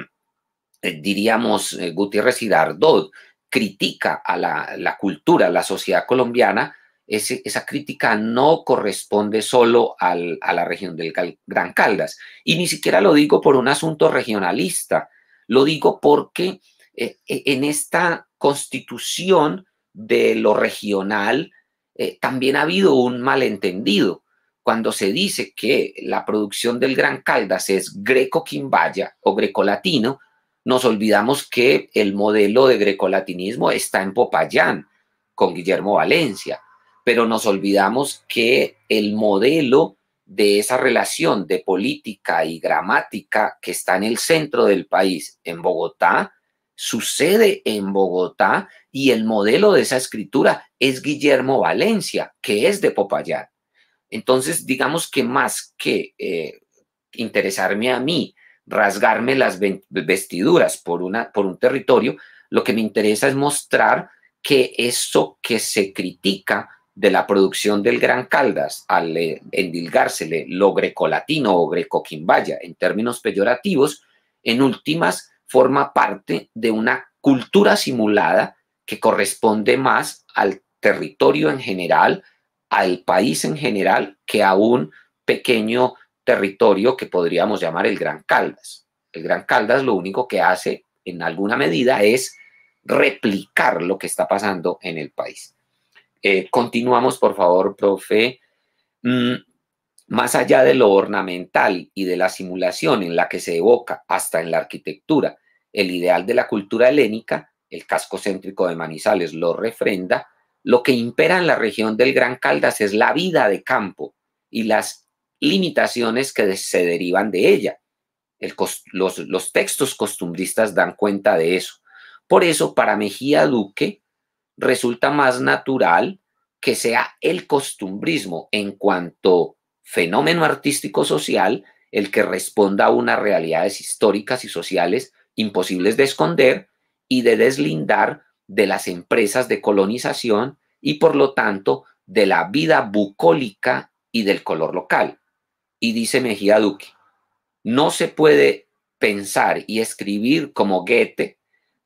diríamos eh, Gutiérrez Girardot critica a la, la cultura, a la sociedad colombiana, esa crítica no corresponde solo a la región del Gran Caldas. Y ni siquiera lo digo por un asunto regionalista, lo digo porque eh, e, en esta constitución de lo regional eh, también ha habido un malentendido. Cuando se dice que la producción del Gran Caldas es greco-quimbaya o grecolatino, nos olvidamos que el modelo de grecolatinismo está en Popayán, con Guillermo Valencia pero nos olvidamos que el modelo de esa relación de política y gramática que está en el centro del país, en Bogotá, sucede en Bogotá y el modelo de esa escritura es Guillermo Valencia, que es de Popayán. Entonces, digamos que más que eh, interesarme a mí, rasgarme las vestiduras por, una, por un territorio, lo que me interesa es mostrar que eso que se critica de la producción del Gran Caldas al eh, endilgársele lo grecolatino o grecoquimbaya en términos peyorativos, en últimas forma parte de una cultura simulada que corresponde más al territorio en general, al país en general, que a un pequeño territorio que podríamos llamar el Gran Caldas. El Gran Caldas lo único que hace en alguna medida es replicar lo que está pasando en el país. Eh, continuamos, por favor, profe. Mm, más allá de lo ornamental y de la simulación en la que se evoca hasta en la arquitectura el ideal de la cultura helénica, el casco céntrico de Manizales lo refrenda, lo que impera en la región del Gran Caldas es la vida de campo y las limitaciones que se derivan de ella. los textos costumbristas dan cuenta de eso. Por eso, para Mejía Duque, resulta más natural que sea el costumbrismo en cuanto fenómeno artístico social el que responda a unas realidades históricas y sociales imposibles de esconder y de deslindar de las empresas de colonización y por lo tanto de la vida bucólica y del color local. Y dice Mejía Duque, no se puede pensar y escribir como Goethe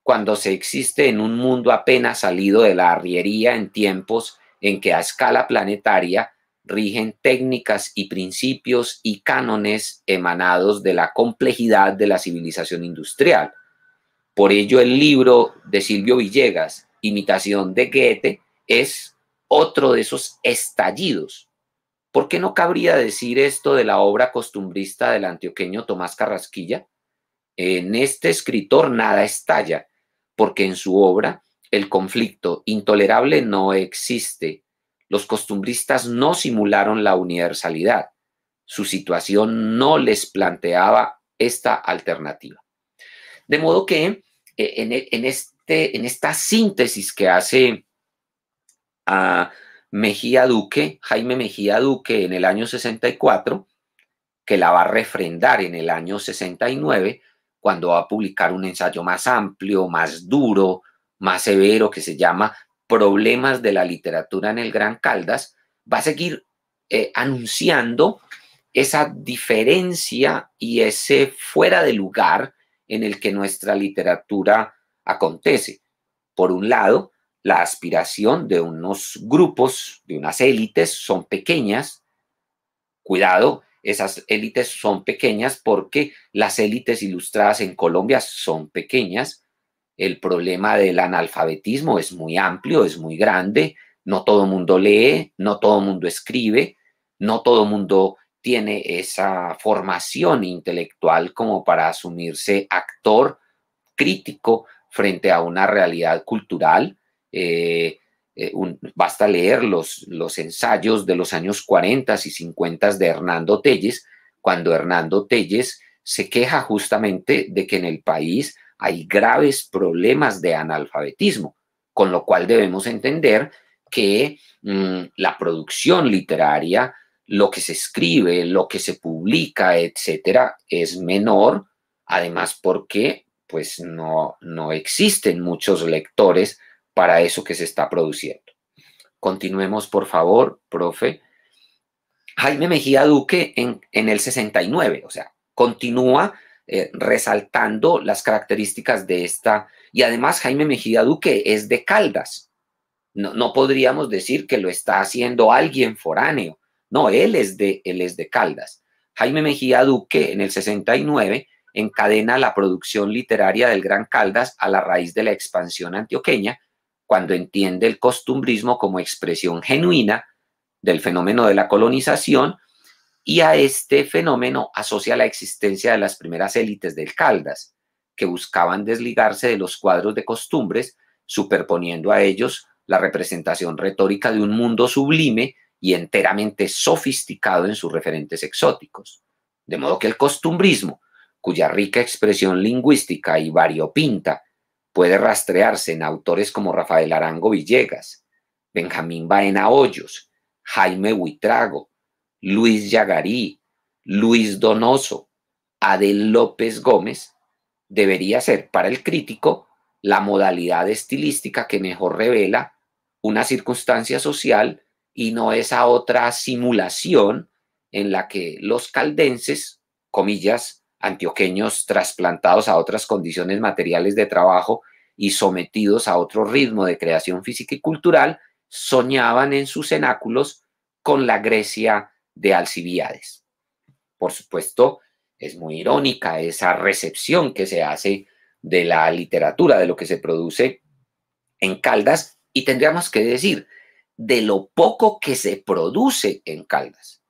cuando se existe en un mundo apenas salido de la arriería en tiempos en que a escala planetaria rigen técnicas y principios y cánones emanados de la complejidad de la civilización industrial. Por ello el libro de Silvio Villegas, Imitación de Goethe, es otro de esos estallidos. ¿Por qué no cabría decir esto de la obra costumbrista del antioqueño Tomás Carrasquilla? En este escritor nada estalla, porque en su obra el conflicto intolerable no existe. Los costumbristas no simularon la universalidad. Su situación no les planteaba esta alternativa. De modo que eh, en, este, en esta síntesis que hace a ah, Mejía Duque, Jaime Mejía Duque en el año 64, que la va a refrendar en el año 69, cuando va a publicar un ensayo más amplio, más duro, más severo, que se llama Problemas de la literatura en el Gran Caldas, va a seguir eh, anunciando esa diferencia y ese fuera de lugar en el que nuestra literatura acontece. Por un lado, la aspiración de unos grupos, de unas élites, son pequeñas. Cuidado, esas élites son pequeñas porque las élites ilustradas en Colombia son pequeñas. El problema del analfabetismo es muy amplio, es muy grande. No todo el mundo lee, no todo el mundo escribe, no todo el mundo tiene esa formación intelectual como para asumirse actor crítico frente a una realidad cultural. Eh, eh, basta leer los, ensayos de los años 40 y 50 de Hernando Telles, cuando Hernando Telles se queja justamente de que en el país hay graves problemas de analfabetismo, con lo cual debemos entender que mm, la producción literaria, lo que se escribe, lo que se publica, etcétera, es menor, además porque pues no, no existen muchos lectores para eso que se está produciendo. Continuemos, por favor, profe. Jaime Mejía Duque en, en el 69, o sea, continúa eh, resaltando las características de esta. Y además Jaime Mejía Duque es de Caldas. No, no podríamos decir que lo está haciendo alguien foráneo. No, él es, de, él es de Caldas. Jaime Mejía Duque en el 69 encadena la producción literaria del Gran Caldas a la raíz de la expansión antioqueña cuando entiende el costumbrismo como expresión genuina del fenómeno de la colonización y a este fenómeno asocia la existencia de las primeras élites del Caldas, que buscaban desligarse de los cuadros de costumbres, superponiendo a ellos la representación retórica de un mundo sublime y enteramente sofisticado en sus referentes exóticos. De modo que el costumbrismo, cuya rica expresión lingüística y variopinta puede rastrearse en autores como Rafael Arango Villegas, Benjamín Baena Hoyos, Jaime Huitrago, Luis Yagarí, Luis Donoso, Adel López Gómez, debería ser para el crítico la modalidad estilística que mejor revela una circunstancia social y no esa otra simulación en la que los caldenses, comillas, antioqueños trasplantados a otras condiciones materiales de trabajo y sometidos a otro ritmo de creación física y cultural, soñaban en sus cenáculos con la Grecia de Alcibiades. Por supuesto, es muy irónica esa recepción que se hace de la literatura, de lo que se produce en Caldas, y tendríamos que decir, de lo poco que se produce en Caldas.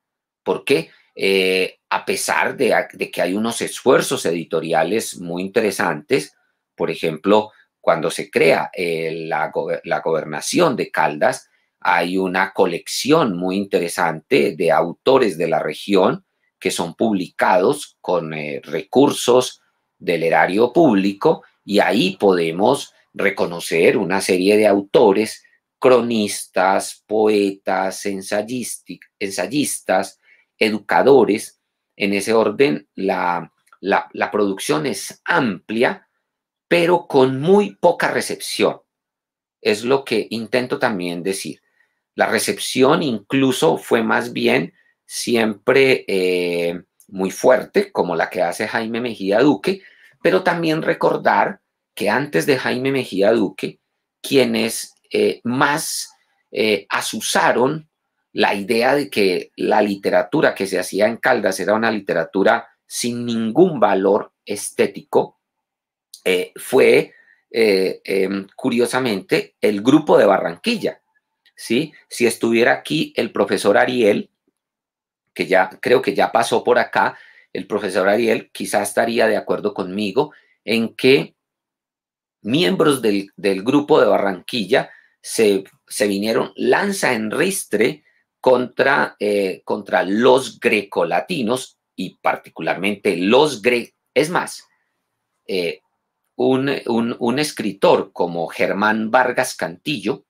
Porque eh, a pesar de, que hay unos esfuerzos editoriales muy interesantes, por ejemplo, cuando se crea eh, la, gobernación de Caldas, hay una colección muy interesante de autores de la región que son publicados con eh, recursos del erario público y ahí podemos reconocer una serie de autores, cronistas, poetas, ensayistas, educadores, en ese orden, la, producción es amplia, pero con muy poca recepción. Es lo que intento también decir. La recepción incluso fue más bien siempre eh, muy fuerte, como la que hace Jaime Mejía Duque, pero también recordar que antes de Jaime Mejía Duque, quienes eh, más eh, asusaron la idea de que la literatura que se hacía en Caldas era una literatura sin ningún valor estético, eh, fue eh, em, curiosamente el grupo de Barranquilla. Si estuviera aquí el profesor Ariel, que ya creo que ya pasó por acá, el profesor Ariel quizás estaría de acuerdo conmigo en que miembros del, grupo de Barranquilla se, se vinieron lanza en ristre eh, contra, los grecolatinos y particularmente los gre... Es más, eh, un, escritor como Germán Vargas Cantillo,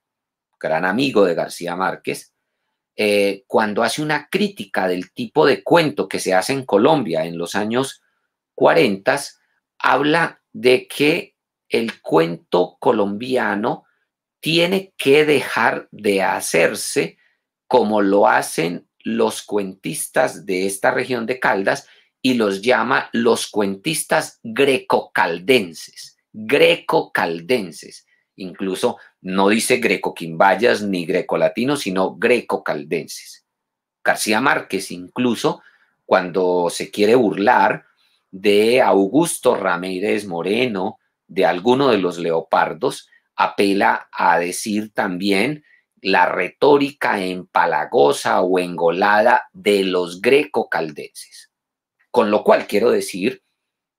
gran amigo de García Márquez, eh, cuando hace una crítica del tipo de cuento que se hace en Colombia en los años 40, habla de que el cuento colombiano tiene que dejar de hacerse como lo hacen los cuentistas de esta región de Caldas y los llama los cuentistas grecocaldenses, grecocaldenses. Incluso no dice grecoquimbayas ni latino, sino grecocaldenses. García Márquez incluso cuando se quiere burlar de Augusto Ramírez Moreno, de alguno de los leopardos, apela a decir también la retórica empalagosa o engolada de los greco-caldenses. Con lo cual quiero decir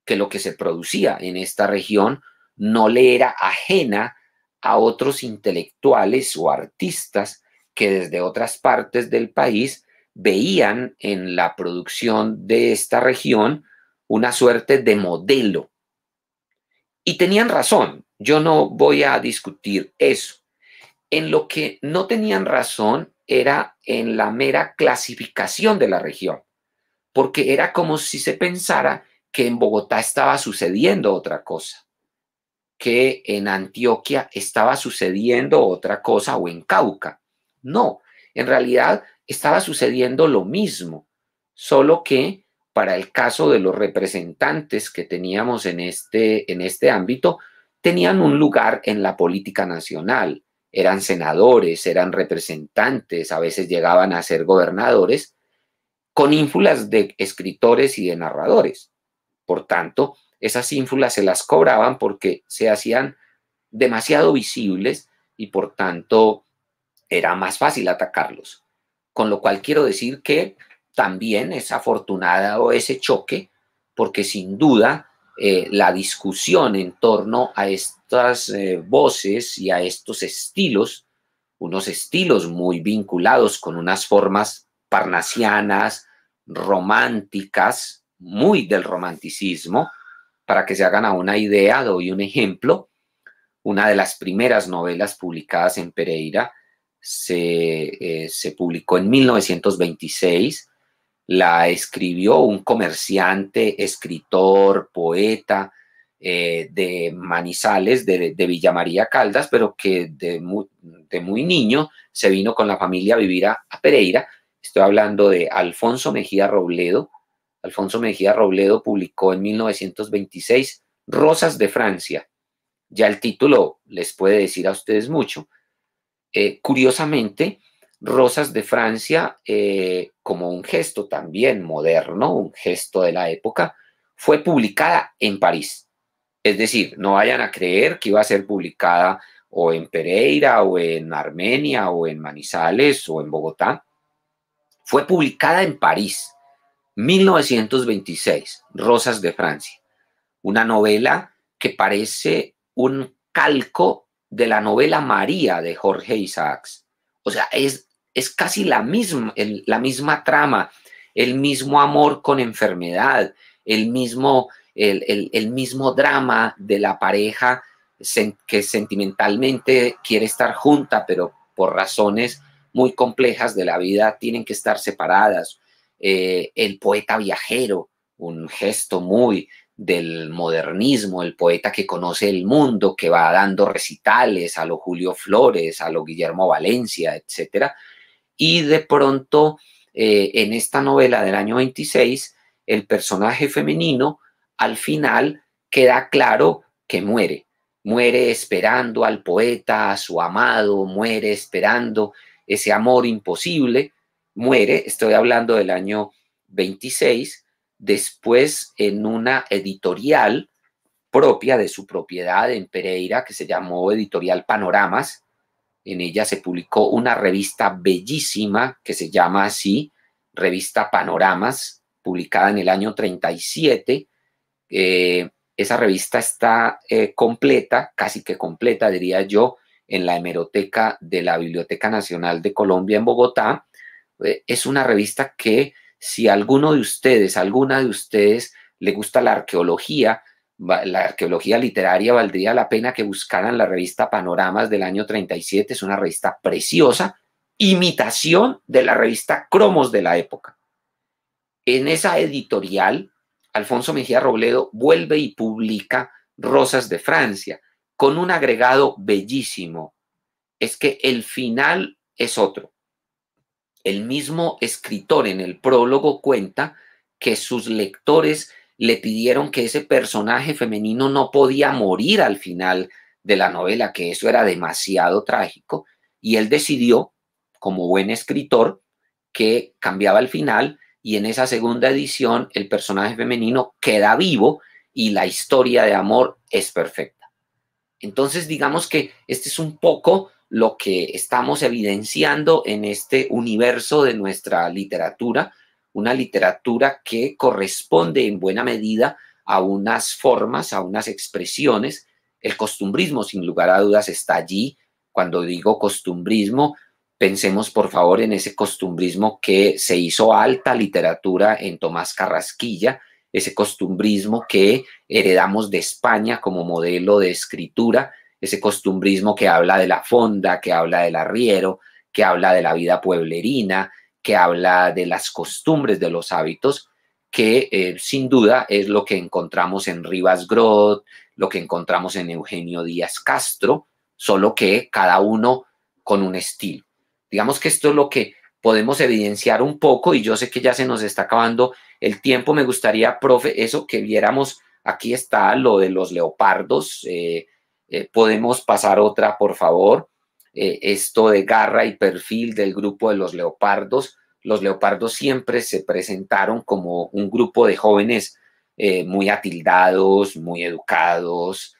que lo que se producía en esta región no le era ajena a otros intelectuales o artistas que desde otras partes del país veían en la producción de esta región una suerte de modelo. Y tenían razón, yo no voy a discutir eso en lo que no tenían razón era en la mera clasificación de la región, porque era como si se pensara que en Bogotá estaba sucediendo otra cosa, que en Antioquia estaba sucediendo otra cosa o en Cauca. No, en realidad estaba sucediendo lo mismo, solo que para el caso de los representantes que teníamos en este, en este ámbito, tenían un lugar en la política nacional eran senadores, eran representantes, a veces llegaban a ser gobernadores, con ínfulas de escritores y de narradores. Por tanto, esas ínfulas se las cobraban porque se hacían demasiado visibles y por tanto era más fácil atacarlos. Con lo cual quiero decir que también es afortunado ese choque porque sin duda eh, la discusión en torno a este estas eh, voces y a estos estilos, unos estilos muy vinculados con unas formas parnasianas, románticas, muy del romanticismo. Para que se hagan a una idea, doy un ejemplo. Una de las primeras novelas publicadas en Pereira se, eh, se publicó en 1926. La escribió un comerciante, escritor, poeta, eh, de Manizales, de, Villa Villamaría Caldas, pero que de muy, niño se vino con la familia a vivir a, Pereira. Estoy hablando de Alfonso Mejía Robledo. Alfonso Mejía Robledo publicó en 1926 Rosas de Francia. Ya el título les puede decir a ustedes mucho. Eh, curiosamente, Rosas de Francia, eh, como un gesto también moderno, un gesto de la época, fue publicada en París. Es decir, no vayan a creer que iba a ser publicada o en Pereira o en Armenia o en Manizales o en Bogotá. Fue publicada en París, 1926, Rosas de Francia, una novela que parece un calco de la novela María de Jorge Isaacs. O sea, es, es casi la misma, la misma trama, el mismo amor con enfermedad, el mismo el, mismo drama de la pareja que sentimentalmente quiere estar junta, pero por razones muy complejas de la vida tienen que estar separadas. Eh, el poeta viajero, un gesto muy del modernismo, el poeta que conoce el mundo, que va dando recitales a lo Julio Flores, a lo Guillermo Valencia, etc. Y de pronto, eh, en esta novela del año 26, el personaje femenino al final queda claro que muere. Muere esperando al poeta, a su amado, muere esperando ese amor imposible, muere, estoy hablando del año 26, después en una editorial propia de su propiedad en Pereira, que se llamó Editorial Panoramas. En ella se publicó una revista bellísima que se llama así, Revista Panoramas, publicada en el año 37, eh, esa revista está eh, completa, casi que completa, diría yo, en la hemeroteca de la Biblioteca Nacional de Colombia en Bogotá. Eh, es una revista que si alguno de ustedes, alguna de ustedes le gusta la arqueología, la arqueología literaria, valdría la pena que buscaran la revista Panoramas del año 37. Es una revista preciosa, imitación de la revista Cromos de la época. En esa editorial, Alfonso Mejía Robledo vuelve y publica Rosas de Francia, con un agregado bellísimo. Es que el final es otro. El mismo escritor en el prólogo cuenta que sus lectores le pidieron que ese personaje femenino no podía morir al final de la novela, que eso era demasiado trágico, y él decidió, como buen escritor, que cambiaba el final y en esa segunda edición el personaje femenino queda vivo y la historia de amor es perfecta. Entonces digamos que este es un poco lo que estamos evidenciando en este universo de nuestra literatura, una literatura que corresponde en buena medida a unas formas, a unas expresiones. El costumbrismo, sin lugar a dudas, está allí. Cuando digo costumbrismo, Pensemos, por favor, en ese costumbrismo que se hizo alta literatura en Tomás Carrasquilla, ese costumbrismo que heredamos de España como modelo de escritura, ese costumbrismo que habla de la fonda, que habla del arriero, que habla de la vida pueblerina, que habla de las costumbres, de los hábitos, que eh, sin duda es lo que encontramos en Rivas Grot, lo que encontramos en Eugenio Díaz Castro, solo que cada uno con un estilo. Digamos que esto es lo que podemos evidenciar un poco y yo sé que ya se nos está acabando el tiempo. Me gustaría, profe, eso que viéramos, aquí está lo de los leopardos. Eh, eh, podemos pasar otra, por favor. Eh, esto de garra y perfil del grupo de los leopardos. Los leopardos siempre se presentaron como un grupo de jóvenes muy atildados, muy educados,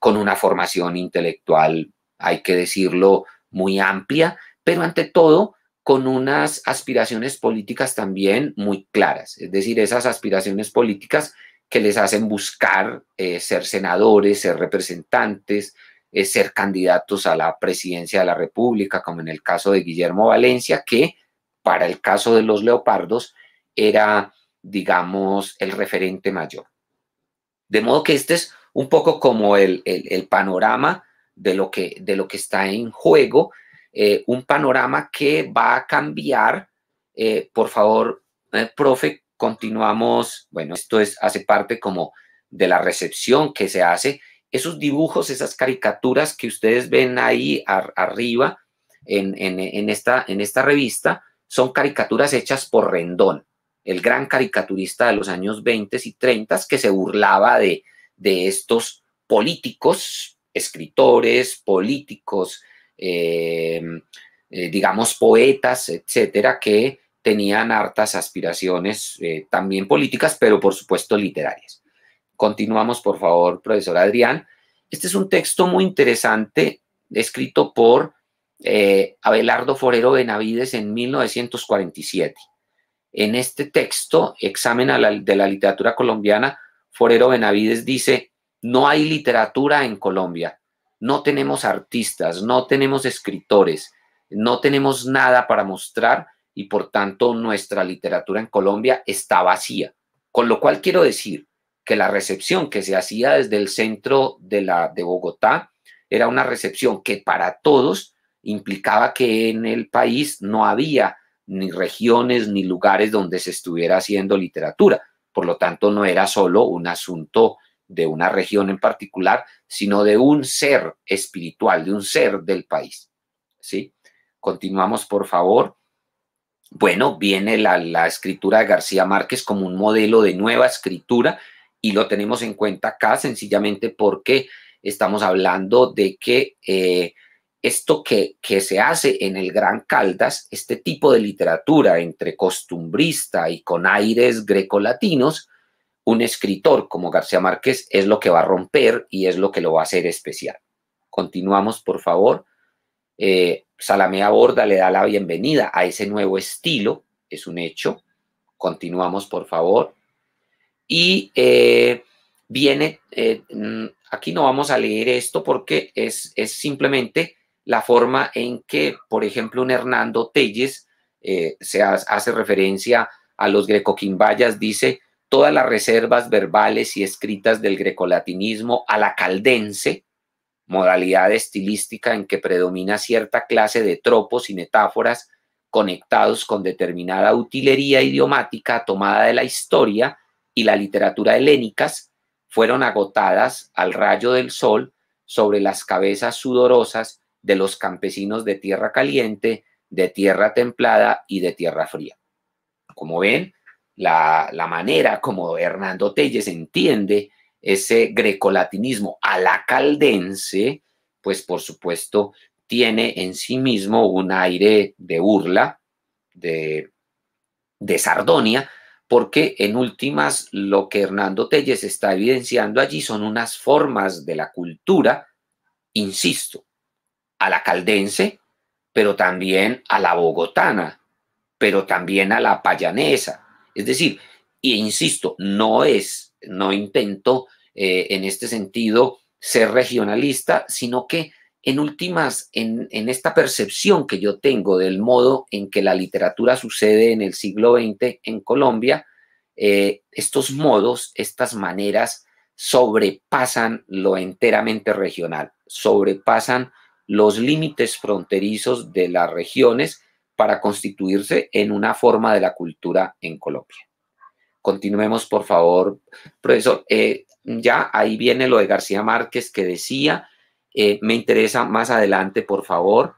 con una formación intelectual, hay que decirlo, muy amplia, pero ante todo con unas aspiraciones políticas también muy claras, es decir, esas aspiraciones políticas que les hacen buscar eh, ser senadores, ser representantes, eh, ser candidatos a la presidencia de la República, como en el caso de Guillermo Valencia, que para el caso de los leopardos era, digamos, el referente mayor. De modo que este es un poco como el, el, el panorama de lo que, de lo que está en juego, eh, un panorama que va a cambiar. Eh, por favor, eh, profe, continuamos. Bueno, esto es, hace parte como de la recepción que se hace. Esos dibujos, esas caricaturas que ustedes ven ahí arriba en, esta, en esta revista, son caricaturas hechas por Rendón, el gran caricaturista de los años 20 y 30 que se burlaba de, de estos políticos escritores, políticos, eh, eh, digamos, poetas, etcétera, que tenían hartas aspiraciones eh, también políticas, pero por supuesto literarias. Continuamos, por favor, profesor Adrián. Este es un texto muy interesante, escrito por Abelardo Forero Benavides en 1947. En este texto, Examen de la Literatura Colombiana, Forero Benavides dice, no hay literatura en Colombia, no tenemos artistas, no tenemos escritores, no tenemos nada para mostrar y por tanto nuestra literatura en Colombia está vacía. Con lo cual quiero decir que la recepción que se hacía desde el centro de, la, de Bogotá era una recepción que para todos implicaba que en el país no había ni regiones ni lugares donde se estuviera haciendo literatura. Por lo tanto, no era solo un asunto de una región en particular, sino de un ser espiritual, de un ser del país. ¿Sí? Continuamos, por favor. Bueno, viene la, escritura de García Márquez como un modelo de nueva escritura y lo tenemos en cuenta acá sencillamente porque estamos hablando de que eh, esto que, que, se hace en el Gran Caldas, este tipo de literatura entre costumbrista y con aires grecolatinos, un escritor como García Márquez es lo que va a romper y es lo que lo va a hacer especial. Continuamos, por favor. Eh, Salamea Borda le da la bienvenida a ese nuevo estilo, es un hecho. Continuamos, por favor. Y eh, viene, eh, mm, aquí no vamos a leer esto porque es, simplemente la forma en que, por ejemplo, un Hernando Telles se hace referencia a los grecoquimbayas, dice, todas las reservas verbales y escritas del grecolatinismo a la caldense, modalidad estilística en que predomina cierta clase de tropos y metáforas conectados con determinada utilería idiomática tomada de la historia y la literatura helénicas, fueron agotadas al rayo del sol sobre las cabezas sudorosas de los campesinos de tierra caliente, de tierra templada y de tierra fría. Como ven, la, manera como Hernando Telles entiende ese grecolatinismo a la caldense, pues por supuesto tiene en sí mismo un aire de burla, de, de sardonia, porque en últimas lo que Hernando Telles está evidenciando allí son unas formas de la cultura, insisto, a la caldense, pero también a la bogotana, pero también a la payanesa, es decir, e insisto, no es, no intento eh, en este sentido ser regionalista, sino que en últimas, en, esta percepción que yo tengo del modo en que la literatura sucede en el siglo XX en Colombia, eh, estos modos, estas maneras sobrepasan lo enteramente regional, sobrepasan los límites fronterizos de las regiones para constituirse en una forma de la cultura en Colombia. Continuemos, por favor, profesor. Eh, ya ahí viene lo de García Márquez que decía, eh, me interesa más adelante, por favor,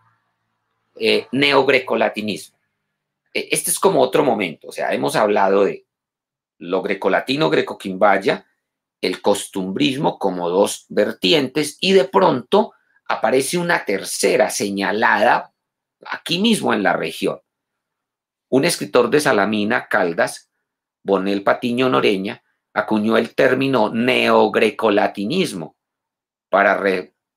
eh, neogrecolatinismo. E, este es como otro momento, o sea, hemos hablado de lo grecolatino, grecoquimbaya, el costumbrismo como dos vertientes y de pronto aparece una tercera señalada aquí mismo en la región. Un escritor de Salamina, Caldas, Bonel Patiño Noreña, acuñó el término neogrecolatinismo para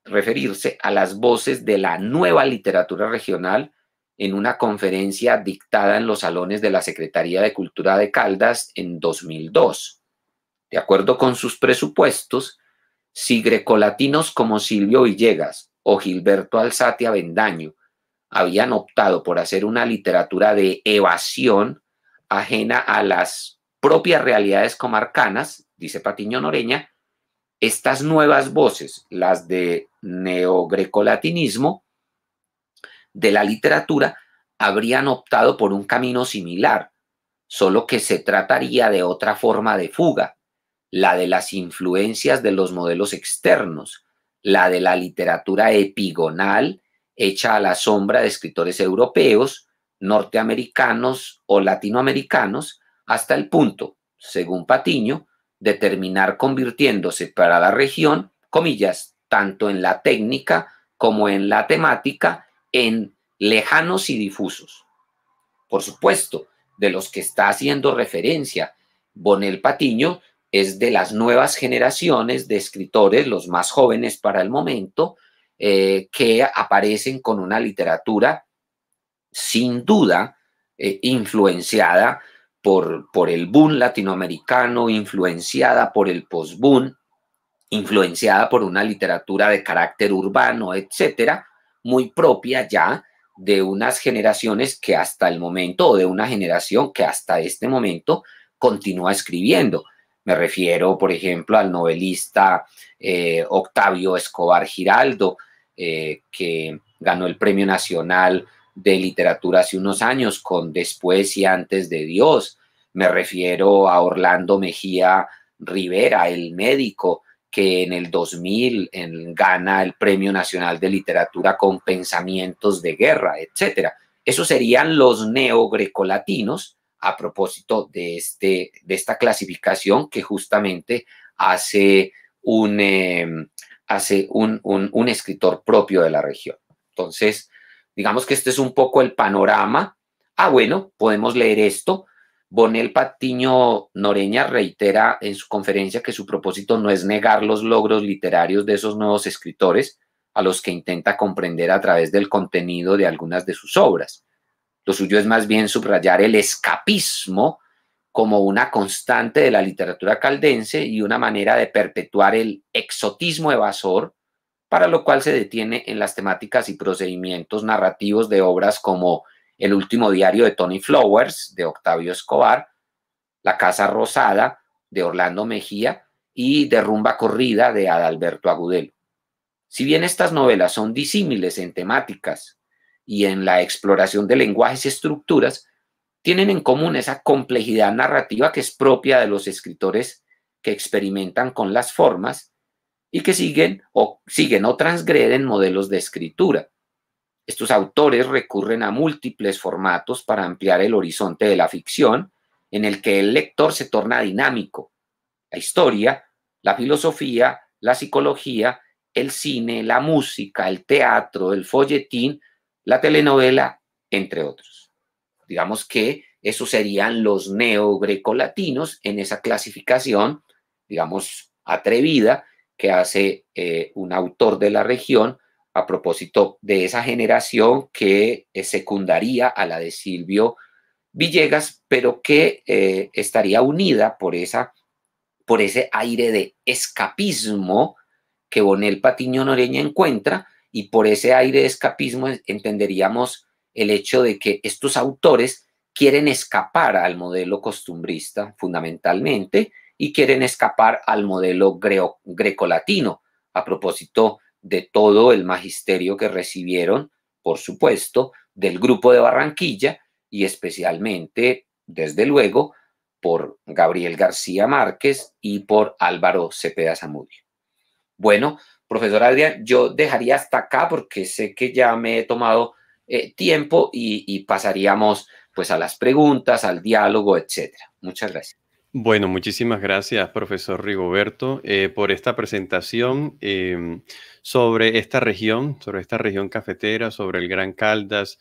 referirse a las voces de la nueva literatura regional en una conferencia dictada en los salones de la Secretaría de Cultura de Caldas en 2002. De acuerdo con sus presupuestos, si grecolatinos como Silvio Villegas o Gilberto Alzate Avendaño habían optado por hacer una literatura de evasión ajena a las propias realidades comarcanas, dice Patiño Noreña, estas nuevas voces, las de neogrecolatinismo, de la literatura, habrían optado por un camino similar, solo que se trataría de otra forma de fuga, la de las influencias de los modelos externos, la de la literatura epigonal hecha a la sombra de escritores europeos, norteamericanos o latinoamericanos, hasta el punto, según Patiño, de terminar convirtiéndose para la región, comillas, tanto en la técnica como en la temática, en lejanos y difusos. Por supuesto, de los que está haciendo referencia Bonel Patiño es de las nuevas generaciones de escritores, los más jóvenes para el momento, eh, que aparecen con una literatura sin duda eh, influenciada por, el boom latinoamericano, influenciada por el post-boom, influenciada por una literatura de carácter urbano, etcétera, muy propia ya de unas generaciones que hasta el momento, o de una generación que hasta este momento continúa escribiendo. Me refiero, por ejemplo, al novelista eh, Octavio Escobar Giraldo, eh, que ganó el Premio Nacional de Literatura hace unos años con Después y Antes de Dios. Me refiero a Orlando Mejía Rivera, el médico que en el 2000 gana el Premio Nacional de Literatura con Pensamientos de Guerra, etc. Esos serían los neogrecolatinos a propósito de, este, de esta clasificación que justamente hace un, eh, hace un, escritor propio de la región. Entonces, digamos que este es un poco el panorama. Ah, bueno, podemos leer esto. Bonel Patiño Noreña reitera en su conferencia que su propósito no es negar los logros literarios de esos nuevos escritores, a los que intenta comprender a través del contenido de algunas de sus obras. Lo suyo es más bien subrayar el escapismo como una constante de la literatura caldense y una manera de perpetuar el exotismo evasor, para lo cual se detiene en las temáticas y procedimientos narrativos de obras como El último diario de Tony Flowers, de Octavio Escobar, La Casa Rosada, de Orlando Mejía, y Derrumba Corrida, de Adalberto Agudelo. Si bien estas novelas son disímiles en temáticas y en la exploración de lenguajes y estructuras, tienen en común esa complejidad narrativa que es propia de los escritores que experimentan con las formas y que siguen o siguen o transgreden modelos de escritura. Estos autores recurren a múltiples formatos para ampliar el horizonte de la ficción, en el que el lector se torna dinámico. La historia, la filosofía, la psicología, el cine, la música, el teatro, el folletín, la telenovela, entre otros. Digamos que esos serían los neogrecolatinos en esa clasificación, digamos, atrevida que hace eh, un autor de la región a propósito de esa generación que eh, secundaría a la de Silvio Villegas, pero que eh, estaría unida por, esa, por ese aire de escapismo que Bonel Patiño Noreña encuentra y por ese aire de escapismo entenderíamos el hecho de que estos autores quieren escapar al modelo costumbrista fundamentalmente y quieren escapar al modelo grecolatino a propósito de todo el magisterio que recibieron, por supuesto, del grupo de Barranquilla y especialmente, desde luego, por Gabriel García Márquez y por Álvaro Cepeda Zamudio. Bueno, profesor Adrián, yo dejaría hasta acá porque sé que ya me he tomado eh, tiempo y, pasaríamos pues a las preguntas, al diálogo, etcétera. Muchas gracias. Bueno, muchísimas gracias, profesor Rigoberto, eh, por esta presentación eh, sobre esta región, sobre esta región cafetera, sobre el Gran Caldas,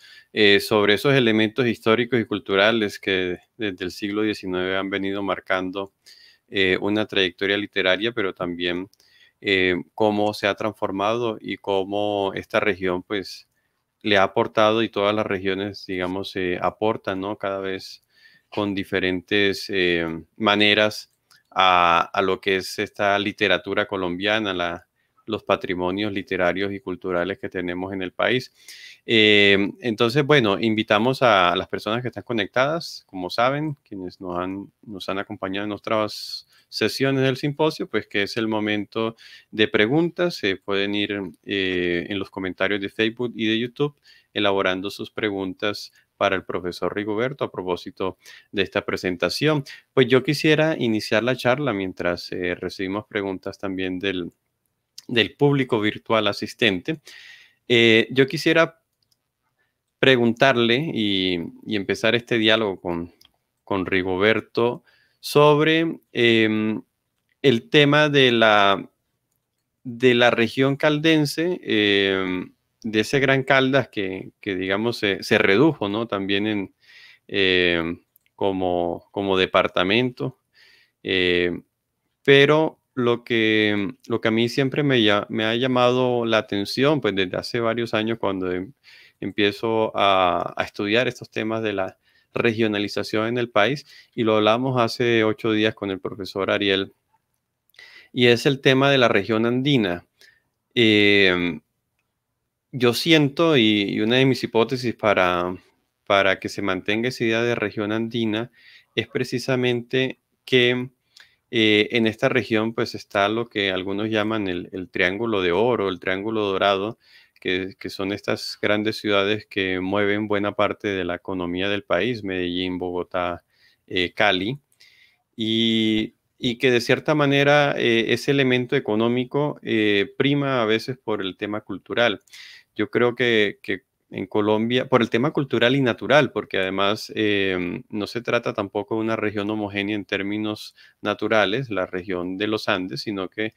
sobre esos elementos históricos y culturales que desde el siglo XIX han venido marcando una trayectoria literaria, pero también cómo se ha transformado y cómo esta región, pues, le ha aportado y todas las regiones, digamos, eh, aportan, ¿no? Cada vez con diferentes eh, maneras a, lo que es esta literatura colombiana, los patrimonios literarios y culturales que tenemos en el país. Eh, entonces, bueno, invitamos a las personas que están conectadas, como saben, quienes nos han, nos han acompañado en nuestras sesiones del simposio, pues que es el momento de preguntas. Se pueden ir eh, en los comentarios de Facebook y de YouTube elaborando sus preguntas para el profesor Rigoberto a propósito de esta presentación. Pues yo quisiera iniciar la charla mientras eh, recibimos preguntas también del, público virtual asistente. Eh, yo quisiera preguntarle y, empezar este diálogo con, con Rigoberto sobre em, el tema de la, de la región caldense, em, de ese gran Caldas que, digamos, se, redujo, ¿no? También en, em, como, como, departamento. pero lo que, lo que a mí siempre me, me, ha llamado la atención, pues desde hace varios años cuando empiezo a estudiar estos temas de la, regionalización en el país y lo hablamos hace ocho días con el profesor Ariel. Y es el tema de la región andina. Em, yo siento, y, una de mis hipótesis para, para que se mantenga esa idea de región andina es precisamente que eh, en esta región pues está lo que algunos llaman el triángulo de oro, el triángulo dorado, que, son estas grandes ciudades que mueven buena parte de la economía del país, Medellín, Bogotá, eh, Cali, y, que de cierta manera eh, ese elemento económico eh, prima a veces por el tema cultural. Yo creo que, en Colombia, por el tema cultural y natural, porque además em, no se trata tampoco de una región homogénea en términos naturales, la región de los Andes, sino que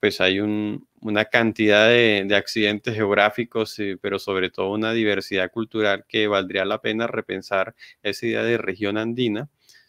pues hay una cantidad de, accidentes geográficos, eh, pero sobre todo una diversidad cultural que valdría la pena repensar esa idea de región andina,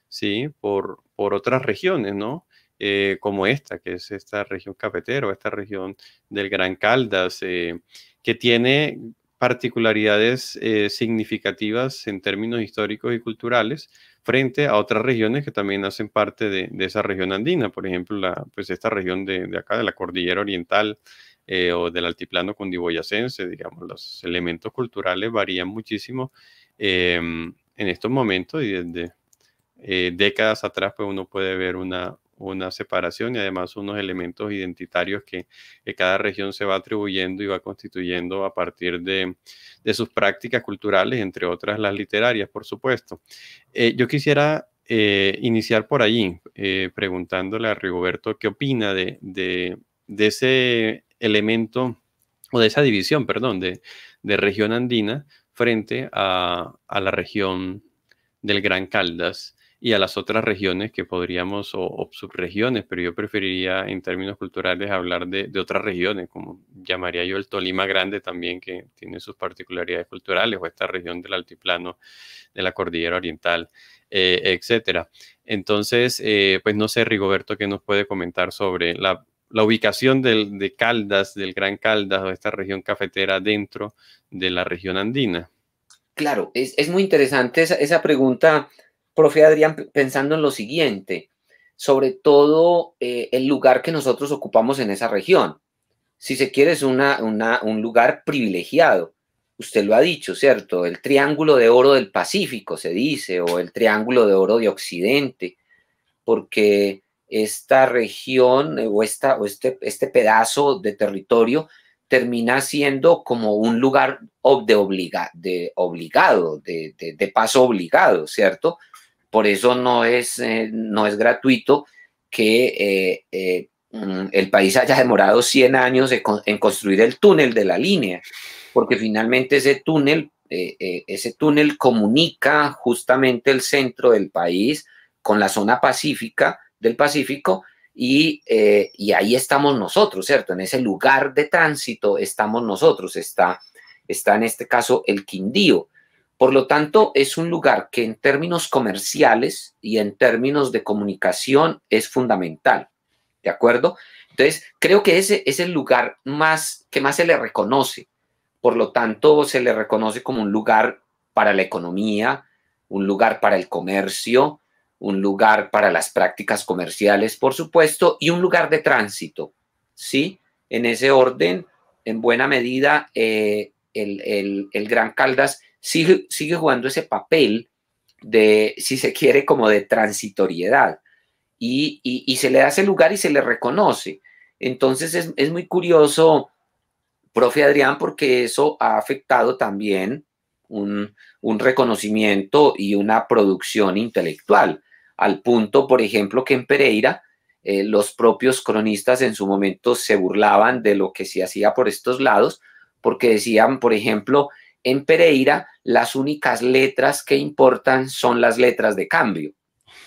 ¿sí? Por, por otras regiones, ¿no? Eh, como esta, que es esta región cafetera, esta región del Gran Caldas, eh, que tiene particularidades eh, significativas en términos históricos y culturales frente a otras regiones que también hacen parte de, esa región andina, por ejemplo, la, pues esta región de, acá, de la cordillera oriental eh, o del altiplano cundiboyacense, digamos, los elementos culturales varían muchísimo em, en estos momentos y desde eh, décadas atrás pues uno puede ver una, una separación y además unos elementos identitarios que, cada región se va atribuyendo y va constituyendo a partir de, sus prácticas culturales, entre otras las literarias, por supuesto. Eh, yo quisiera eh, iniciar por allí, eh, preguntándole a Rigoberto qué opina de, ese elemento o de esa división, perdón, de, región andina frente a la región del Gran Caldas y a las otras regiones que podríamos, o, subregiones, pero yo preferiría en términos culturales hablar de, otras regiones, como llamaría yo el Tolima Grande también, que tiene sus particularidades culturales, o esta región del altiplano de la Cordillera Oriental, etc. Eh, etcétera. Entonces, eh, pues no sé, Rigoberto, qué nos puede comentar sobre la, ubicación del, de Caldas, del Gran Caldas, o esta región cafetera dentro de la región andina. Claro, es, muy interesante esa pregunta profe Adrián, pensando en lo siguiente, sobre todo eh, el lugar que nosotros ocupamos en esa región. Si se quiere, es una, un lugar privilegiado. Usted lo ha dicho, ¿cierto? El triángulo de oro del Pacífico, se dice, o el triángulo de oro de Occidente, porque esta región eh, o, esta, o este, este pedazo de territorio termina siendo como un lugar de, de obligado, de, paso obligado, ¿cierto? Por eso no es, eh, no es gratuito que eh, eh, mm, el país haya demorado 100 años en construir el túnel de la línea, porque finalmente ese túnel, ese túnel comunica justamente el centro del país con la zona pacífica del Pacífico y, ahí estamos nosotros, ¿cierto? En ese lugar de tránsito estamos nosotros, está, está en este caso el Quindío. Por lo tanto, es un lugar que en términos comerciales y en términos de comunicación es fundamental. ¿De acuerdo? Entonces, creo que ese es el lugar más que más se le reconoce. Por lo tanto, se le reconoce como un lugar para la economía, un lugar para el comercio, un lugar para las prácticas comerciales, por supuesto, y un lugar de tránsito. ¿Sí? En ese orden, en buena medida, eh, el, el Gran Caldas sigue, jugando ese papel de, si se quiere, como de transitoriedad. Y, se le hace lugar y se le reconoce. Entonces es, muy curioso, profe Adrián, porque eso ha afectado también un, reconocimiento y una producción intelectual, al punto, por ejemplo, que en Pereira eh, los propios cronistas en su momento se burlaban de lo que se hacía por estos lados, porque decían, por ejemplo, en Pereira las únicas letras que importan son las letras de cambio,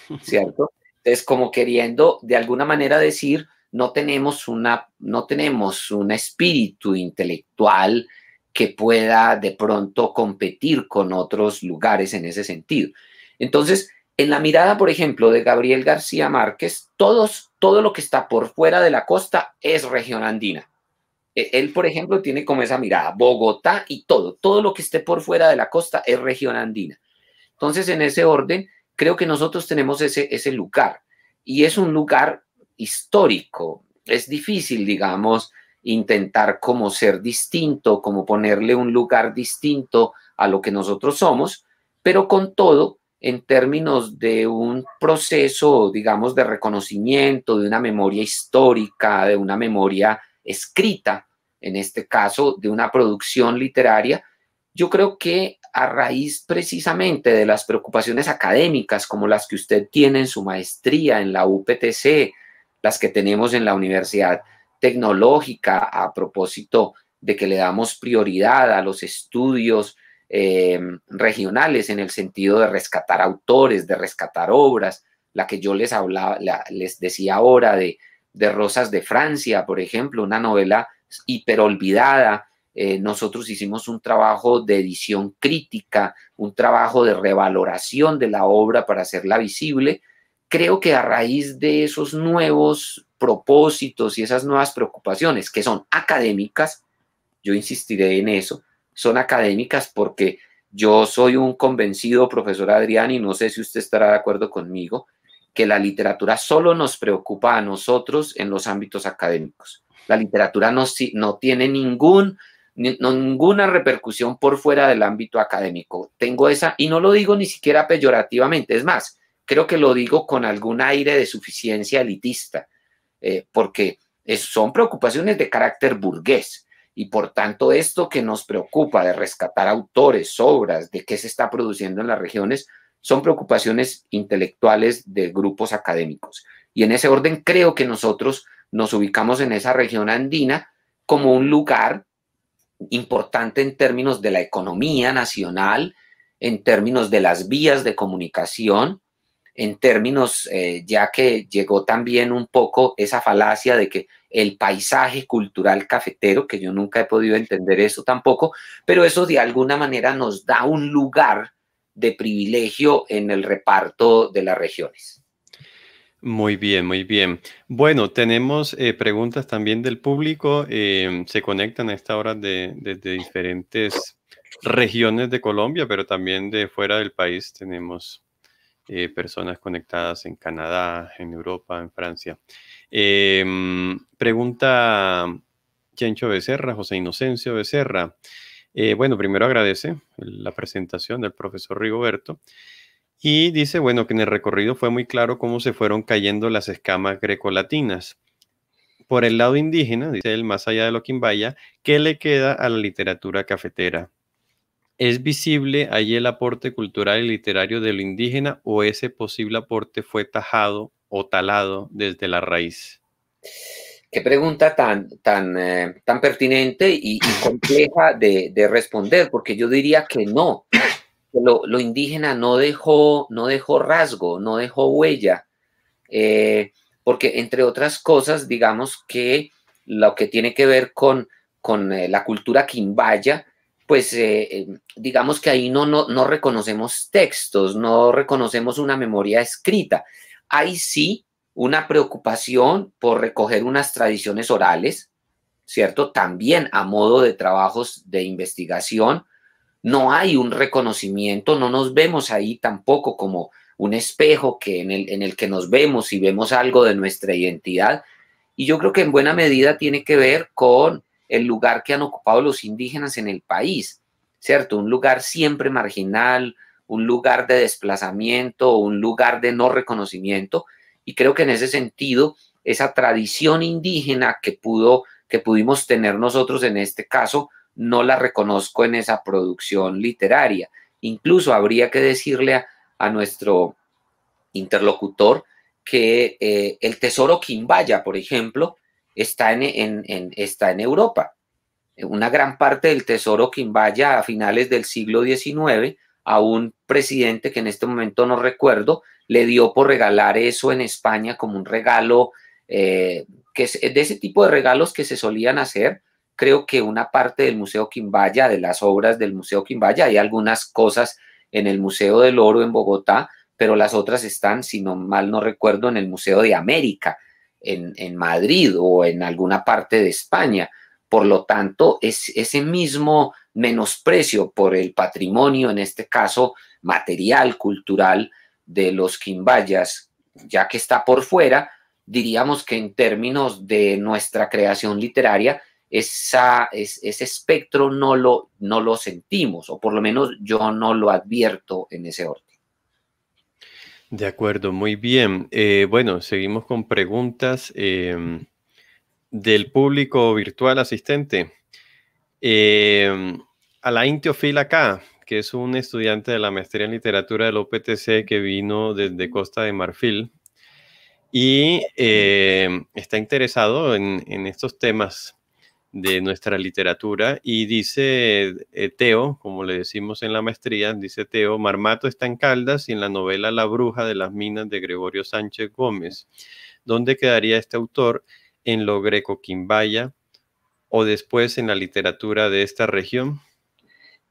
¿cierto? Es como queriendo de alguna manera decir, no tenemos, una, no tenemos un espíritu intelectual que pueda de pronto competir con otros lugares en ese sentido. Entonces, en la mirada, por ejemplo, de Gabriel García Márquez, todos, todo lo que está por fuera de la costa es región andina. Eh, él, por ejemplo, tiene como esa mirada, Bogotá y todo, todo lo que esté por fuera de la costa es región andina. Entonces, en ese orden, creo que nosotros tenemos ese, lugar y es un lugar histórico. Es difícil, digamos, intentar como ser distinto, como ponerle un lugar distinto a lo que nosotros somos, pero con todo, en términos de un proceso, digamos, de reconocimiento, de una memoria histórica, de una memoria escrita, en este caso de una producción literaria, yo creo que a raíz precisamente de las preocupaciones académicas como las que usted tiene en su maestría en la UPTC, las que tenemos en la Universidad Tecnológica a propósito de que le damos prioridad a los estudios eh, regionales en el sentido de rescatar autores, de rescatar obras, la que yo les hablaba, les decía ahora de, de Rosas de Francia, por ejemplo, una novela hiper olvidada. Eh, nosotros hicimos un trabajo de edición crítica, un trabajo de revaloración de la obra para hacerla visible. Creo que a raíz de esos nuevos propósitos y esas nuevas preocupaciones que son académicas, yo insistiré en eso, son académicas porque yo soy un convencido profesor Adrián y no sé si usted estará de acuerdo conmigo, que la literatura solo nos preocupa a nosotros en los ámbitos académicos. La literatura no, no tiene ningún, ninguna repercusión por fuera del ámbito académico. Tengo esa, y no lo digo ni siquiera peyorativamente, es más, creo que lo digo con algún aire de suficiencia elitista, eh, porque son preocupaciones de carácter burgués. Y por tanto, esto que nos preocupa de rescatar autores, obras, de qué se está produciendo en las regiones, son preocupaciones intelectuales de grupos académicos. Y en ese orden creo que nosotros nos ubicamos en esa región andina como un lugar importante en términos de la economía nacional, en términos de las vías de comunicación, en términos, eh, ya que llegó también un poco esa falacia de que el paisaje cultural cafetero, que yo nunca he podido entender eso tampoco, pero eso de alguna manera nos da un lugar de privilegio en el reparto de las regiones. Muy bien, muy bien. Bueno, tenemos eh, preguntas también del público. Em, se conectan a esta hora desde diferentes regiones de Colombia, pero también de fuera del país. Tenemos eh, personas conectadas en Canadá, en Europa, en Francia. Em, pregunta Chencho Becerra, José Inocencio Becerra. Eh, bueno, primero agradece la presentación del profesor Rigoberto. Y dice, bueno, que en el recorrido fue muy claro cómo se fueron cayendo las escamas grecolatinas. Por el lado indígena, dice él, más allá de lo quimbaya, ¿qué le queda a la literatura cafetera? ¿Es visible allí el aporte cultural y literario de lo indígena o ese posible aporte fue tajado o talado desde la raíz? Qué pregunta tan, tan, eh, tan pertinente y, compleja de responder, porque yo diría que no lo, indígena no dejó, no dejó rasgo, no dejó huella, eh, porque entre otras cosas, digamos que lo que tiene que ver con, eh, la cultura quimbaya, pues eh, digamos que ahí no, no, no reconocemos textos, no reconocemos una memoria escrita. Hay sí una preocupación por recoger unas tradiciones orales, ¿cierto? También a modo de trabajos de investigación, no hay un reconocimiento, no nos vemos ahí tampoco como un espejo que en, el, que nos vemos y vemos algo de nuestra identidad. Y yo creo que en buena medida tiene que ver con el lugar que han ocupado los indígenas en el país, ¿cierto? Un lugar siempre marginal, un lugar de desplazamiento, un lugar de no reconocimiento. Y creo que en ese sentido, esa tradición indígena que, pudo, que pudimos tener nosotros en este caso, no la reconozco en esa producción literaria. Incluso habría que decirle a, nuestro interlocutor que eh, el tesoro Quimbaya, por ejemplo, está en, en, está en Europa. Una gran parte del tesoro Quimbaya a finales del siglo XIX a un presidente que en este momento no recuerdo, le dio por regalar eso en España como un regalo, eh, que de ese tipo de regalos que se solían hacer creo que una parte del Museo Quimbaya, de las obras del Museo Quimbaya, hay algunas cosas en el Museo del Oro en Bogotá, pero las otras están, si no mal no recuerdo, en el Museo de América, en, Madrid o en alguna parte de España. Por lo tanto, es ese mismo menosprecio por el patrimonio, en este caso material, cultural, de los quimbayas, ya que está por fuera, diríamos que en términos de nuestra creación literaria, esa, ese espectro no lo, no lo sentimos, o por lo menos yo no lo advierto en ese orden. De acuerdo, muy bien. Eh, bueno, seguimos con preguntas em, del público virtual asistente. a la Teofil acá, que es un estudiante de la maestría en literatura del OPTC que vino desde Costa de Marfil y em, está interesado en estos temas de nuestra literatura. Y dice eh, Teo, como le decimos en la maestría, dice Teo, Marmato está en Caldas y en la novela La Bruja de las Minas de Gregorio Sánchez Gómez. ¿Dónde quedaría este autor? ¿En lo greco-quimbaya o después en la literatura de esta región?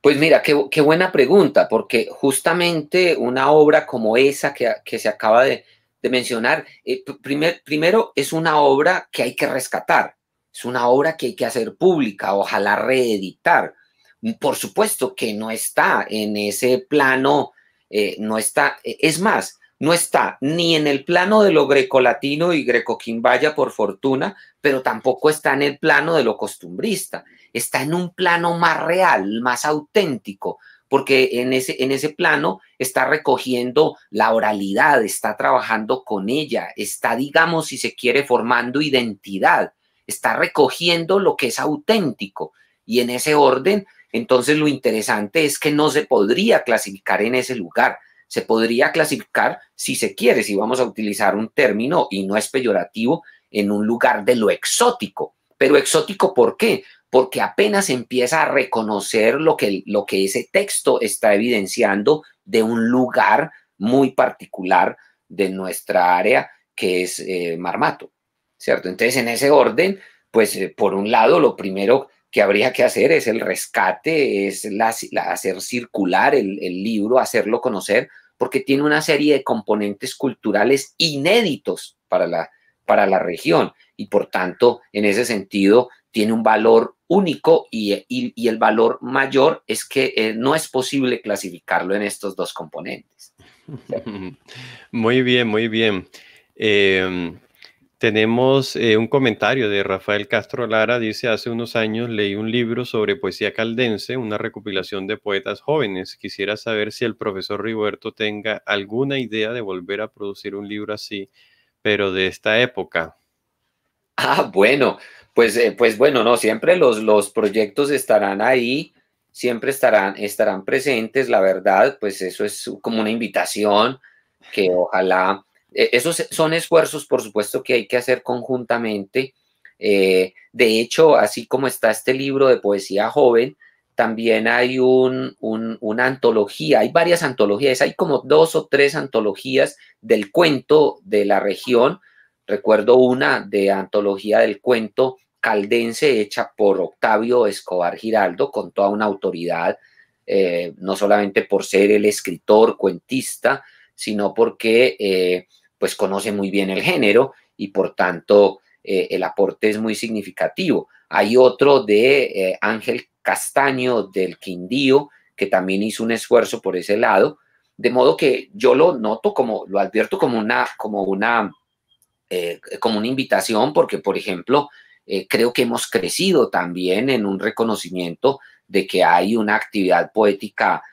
Pues mira, qué, buena pregunta, porque justamente una obra como esa que, se acaba de, mencionar, eh, primer, primero es una obra que hay que rescatar, es una obra que hay que hacer pública, ojalá reeditar. Por supuesto que no está en ese plano, eh, no está, eh, es más, no está ni en el plano de lo grecolatino y grecoquimbaya, por fortuna, pero tampoco está en el plano de lo costumbrista. Está en un plano más real, más auténtico, porque en ese, en ese plano está recogiendo la oralidad, está trabajando con ella, está, digamos, si se quiere, formando identidad está recogiendo lo que es auténtico. Y en ese orden, entonces lo interesante es que no se podría clasificar en ese lugar. Se podría clasificar, si se quiere, si vamos a utilizar un término y no es peyorativo, en un lugar de lo exótico. Pero exótico, ¿por qué? Porque apenas empieza a reconocer lo que, lo que ese texto está evidenciando de un lugar muy particular de nuestra área, que es eh, Marmato. ¿cierto? Entonces, en ese orden, pues eh, por un lado, lo primero que habría que hacer es el rescate, es hacer circular el, libro, hacerlo conocer, porque tiene una serie de componentes culturales inéditos para la, para la región y por tanto, en ese sentido, tiene un valor único y, el valor mayor es que eh, no es posible clasificarlo en estos dos componentes. Muy bien, muy bien. Em, tenemos eh, un comentario de Rafael Castro Lara, dice, hace unos años leí un libro sobre poesía caldense, una recopilación de poetas jóvenes. Quisiera saber si el profesor Riberto tenga alguna idea de volver a producir un libro así, pero de esta época. Ah, bueno, pues, eh, pues bueno, no, siempre los, los proyectos estarán ahí, siempre estarán, estarán presentes, la verdad, pues eso es como una invitación que ojalá e, esos son esfuerzos, por supuesto, que hay que hacer conjuntamente. Eh, de hecho, así como está este libro de poesía joven, también hay una antología, hay varias antologías, hay como dos o tres antologías del cuento de la región. Recuerdo una de antología del cuento caldense hecha por Octavio Escobar Giraldo, con toda una autoridad, eh, no solamente por ser el escritor, cuentista, sino porque eh, pues conoce muy bien el género y por tanto eh, el aporte es muy significativo. Hay otro de eh, Ángel Castaño del Quindío, que también hizo un esfuerzo por ese lado, de modo que yo lo noto como, lo advierto como una, como una, eh, como una invitación, porque por ejemplo, creo que hemos crecido también en un reconocimiento de que hay una actividad poética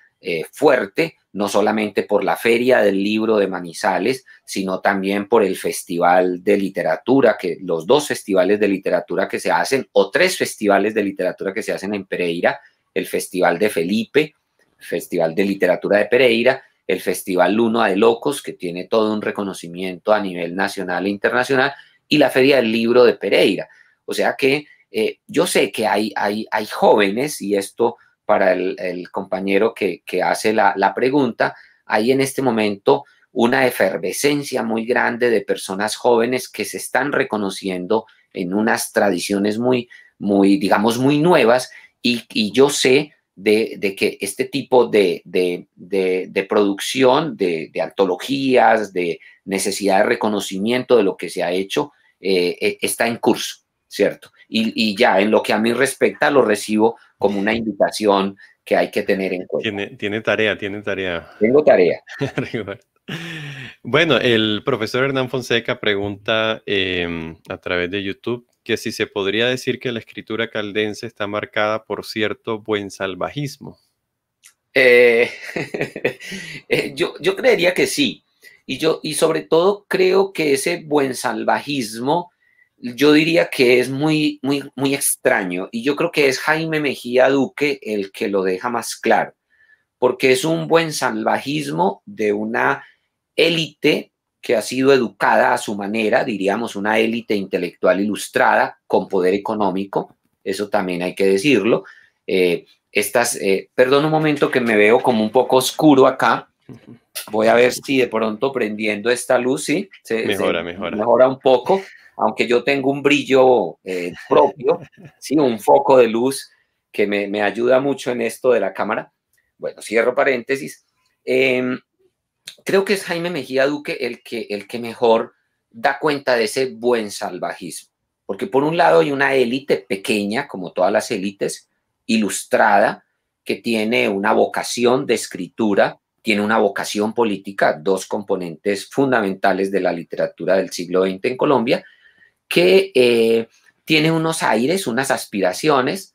fuerte, no solamente por la Feria del Libro de Manizales, sino también por el Festival de Literatura, que los dos festivales de literatura que se hacen, o tres festivales de literatura que se hacen en Pereira, el Festival de Felipe, Festival de Literatura de Pereira, el Festival Luna de Locos, que tiene todo un reconocimiento a nivel nacional e internacional, y la Feria del Libro de Pereira. O sea que eh, yo sé que hay, hay, hay jóvenes, y esto para el, compañero que, hace la, pregunta, hay en este momento una efervescencia muy grande de personas jóvenes que se están reconociendo en unas tradiciones muy, muy digamos, muy nuevas y, yo sé de, que este tipo de, producción, de, antologías, de necesidad de reconocimiento de lo que se ha hecho, eh, eh, está en curso, ¿cierto? y, ya en lo que a mí respecta lo recibo como una invitación que hay que tener en cuenta. Tiene, tiene tarea, tiene tarea. Tengo tarea. bueno, el profesor Hernán Fonseca pregunta em, a través de YouTube que si se podría decir que la escritura caldense está marcada por cierto buen salvajismo. Eh, eh, yo, yo creería que sí. Y, yo, y sobre todo creo que ese buen salvajismo yo diría que es muy, muy, muy extraño y yo creo que es Jaime Mejía Duque el que lo deja más claro, porque es un buen salvajismo de una élite que ha sido educada a su manera, diríamos una élite intelectual ilustrada con poder económico, eso también hay que decirlo. Eh, estas, eh, perdón un momento que me veo como un poco oscuro acá, voy a ver si de pronto prendiendo esta luz, sí, se, mejora, mejora. mejora un poco aunque yo tengo un brillo eh, propio, ¿sí? un foco de luz que me, ayuda mucho en esto de la cámara. Bueno, cierro paréntesis. Em, creo que es Jaime Mejía Duque el que, el que mejor da cuenta de ese buen salvajismo. Porque por un lado hay una élite pequeña, como todas las élites, ilustrada, que tiene una vocación de escritura, tiene una vocación política, dos componentes fundamentales de la literatura del siglo XX en Colombia, que eh, tiene unos aires, unas aspiraciones,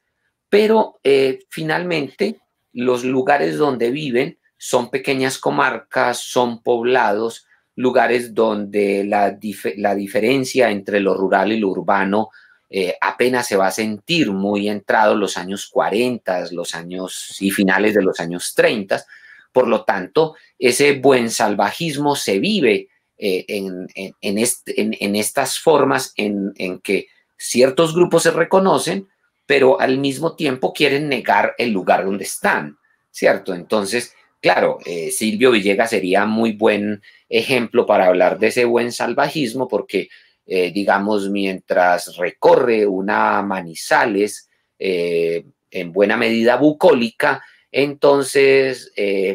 pero eh, finalmente los lugares donde viven son pequeñas comarcas, son poblados, lugares donde la, diferencia entre lo rural y lo urbano eh, apenas se va a sentir muy entrado los años 40, los años y finales de los años 30. Por lo tanto, ese buen salvajismo se vive eh, en, estas formas en, que ciertos grupos se reconocen, pero al mismo tiempo quieren negar el lugar donde están, ¿cierto? Entonces, claro, eh, Silvio Villegas sería muy buen ejemplo para hablar de ese buen salvajismo, porque, eh, digamos, mientras recorre una Manizales, en buena medida bucólica, entonces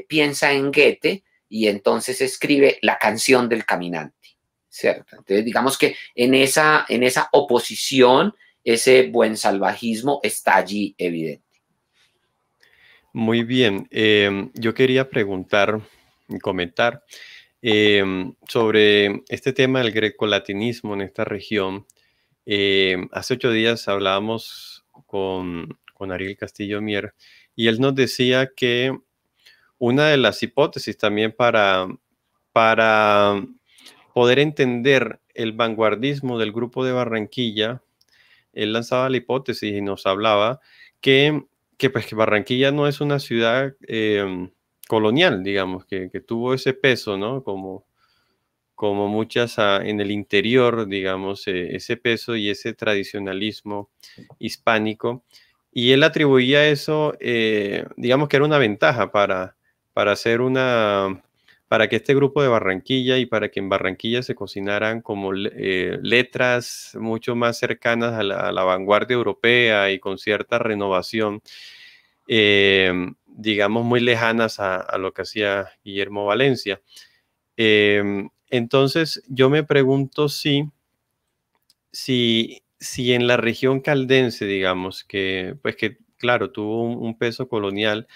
piensa en Goethe, y entonces escribe la canción del caminante, ¿cierto? Entonces digamos que en esa, en esa oposición, ese buen salvajismo está allí evidente. Muy bien, em, yo quería preguntar y comentar em, sobre este tema del grecolatinismo en esta región. Em, hace ocho días hablábamos con, con Ariel Castillo Mier y él nos decía que una de las hipótesis también para, para um, poder entender el vanguardismo del grupo de Barranquilla, él lanzaba la hipótesis y nos hablaba que, pues, que Barranquilla no es una ciudad eh, um, colonial, digamos, que, tuvo ese peso, ¿no? Como, como muchas ah, en el interior, digamos, eh, ese peso y ese tradicionalismo hispánico. Y él atribuía eso, eh, digamos que era una ventaja para, para hacer una, para que este grupo de Barranquilla y para que en Barranquilla se cocinaran como eh, letras mucho más cercanas a la, vanguardia europea y con cierta renovación, eh, digamos, muy lejanas a, lo que hacía Guillermo Valencia. Eh, entonces, yo me pregunto si, si, si en la región caldense, digamos, que, pues que, claro, tuvo un peso colonial,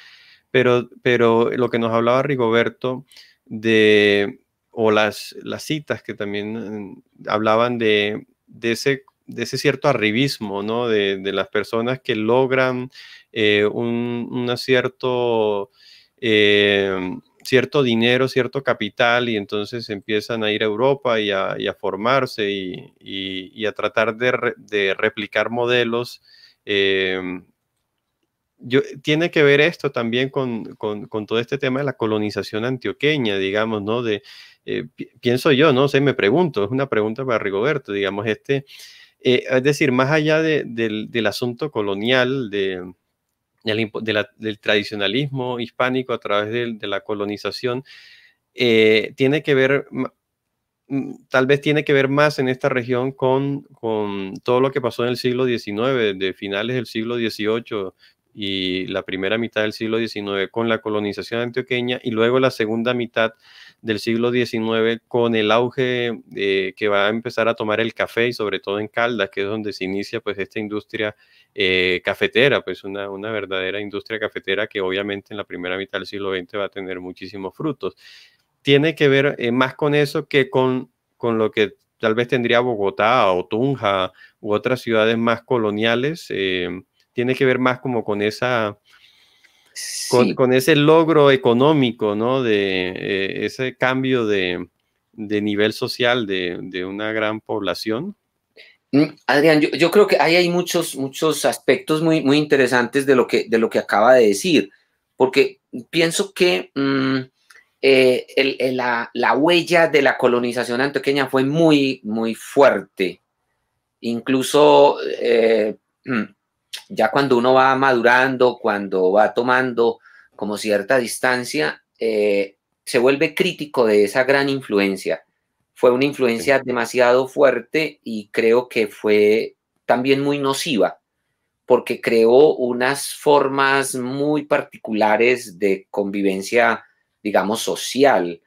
pero, pero lo que nos hablaba Rigoberto de, o las, las citas que también mm, hablaban de, ese de ese cierto arribismo, ¿no? De, las personas que logran eh, un, cierto, eh, cierto dinero, cierto capital, y entonces empiezan a ir a Europa y a, formarse y, a tratar de, replicar modelos eh, tiene que ver esto también con, todo este tema de la colonización antioqueña, digamos, ¿no? De, eh, pienso yo, no sé, me pregunto, es una pregunta para Rigoberto, digamos, este, eh, es decir, más allá del, asunto colonial, de, del, tradicionalismo hispánico a través de, la colonización, eh, tiene que ver tal vez tiene que ver más en esta región con, con, todo lo que pasó en el siglo XIX, de finales del siglo XVIII, y la primera mitad del siglo XIX con la colonización antioqueña y luego la segunda mitad del siglo XIX con el auge que va a empezar a tomar el café y sobre todo en Caldas, que es donde se inicia pues esta industria eh, cafetera, pues una, verdadera industria cafetera que obviamente en la primera mitad del siglo XX va a tener muchísimos frutos. Tiene que ver eh, más con eso que con, con lo que tal vez tendría Bogotá o Tunja u otras ciudades más coloniales eh, tiene que ver más como con esa, con, ese logro económico, ¿no? De eh, ese cambio de, nivel social de, una gran población. Mm, Adrián, yo, creo que ahí hay muchos, muchos aspectos muy, muy interesantes de lo, que, de lo que acaba de decir, porque pienso que mm, eh, la, huella de la colonización antioqueña fue muy, muy fuerte. Incluso eh, mm, ya cuando uno va madurando, cuando va tomando como cierta distancia, eh, se vuelve crítico de esa gran influencia. Fue una influencia demasiado fuerte y creo que fue también muy nociva, porque creó unas formas muy particulares de convivencia, digamos, social.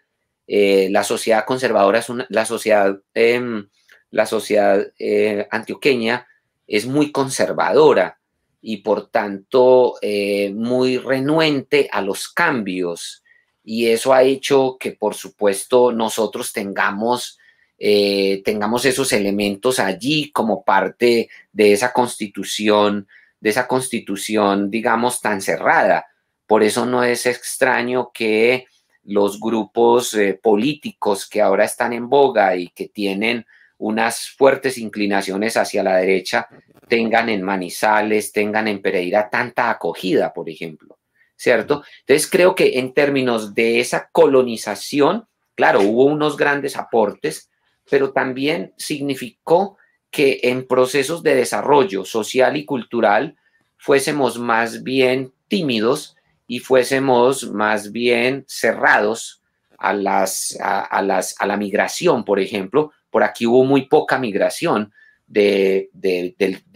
Eh, la sociedad conservadora es la sociedad, em, la sociedad eh, antioqueña es muy conservadora y por tanto eh, muy renuente a los cambios. Y eso ha hecho que, por supuesto, nosotros tengamos, eh, tengamos esos elementos allí como parte de esa constitución, de esa constitución, digamos, tan cerrada. Por eso no es extraño que los grupos eh, políticos que ahora están en boga y que tienen unas fuertes inclinaciones hacia la derecha tengan en Manizales, tengan en Pereira tanta acogida, por ejemplo, ¿cierto? Entonces creo que en términos de esa colonización, claro, hubo unos grandes aportes, pero también significó que en procesos de desarrollo social y cultural fuésemos más bien tímidos y fuésemos más bien cerrados a, las, a la migración, por ejemplo, por aquí hubo muy poca migración de,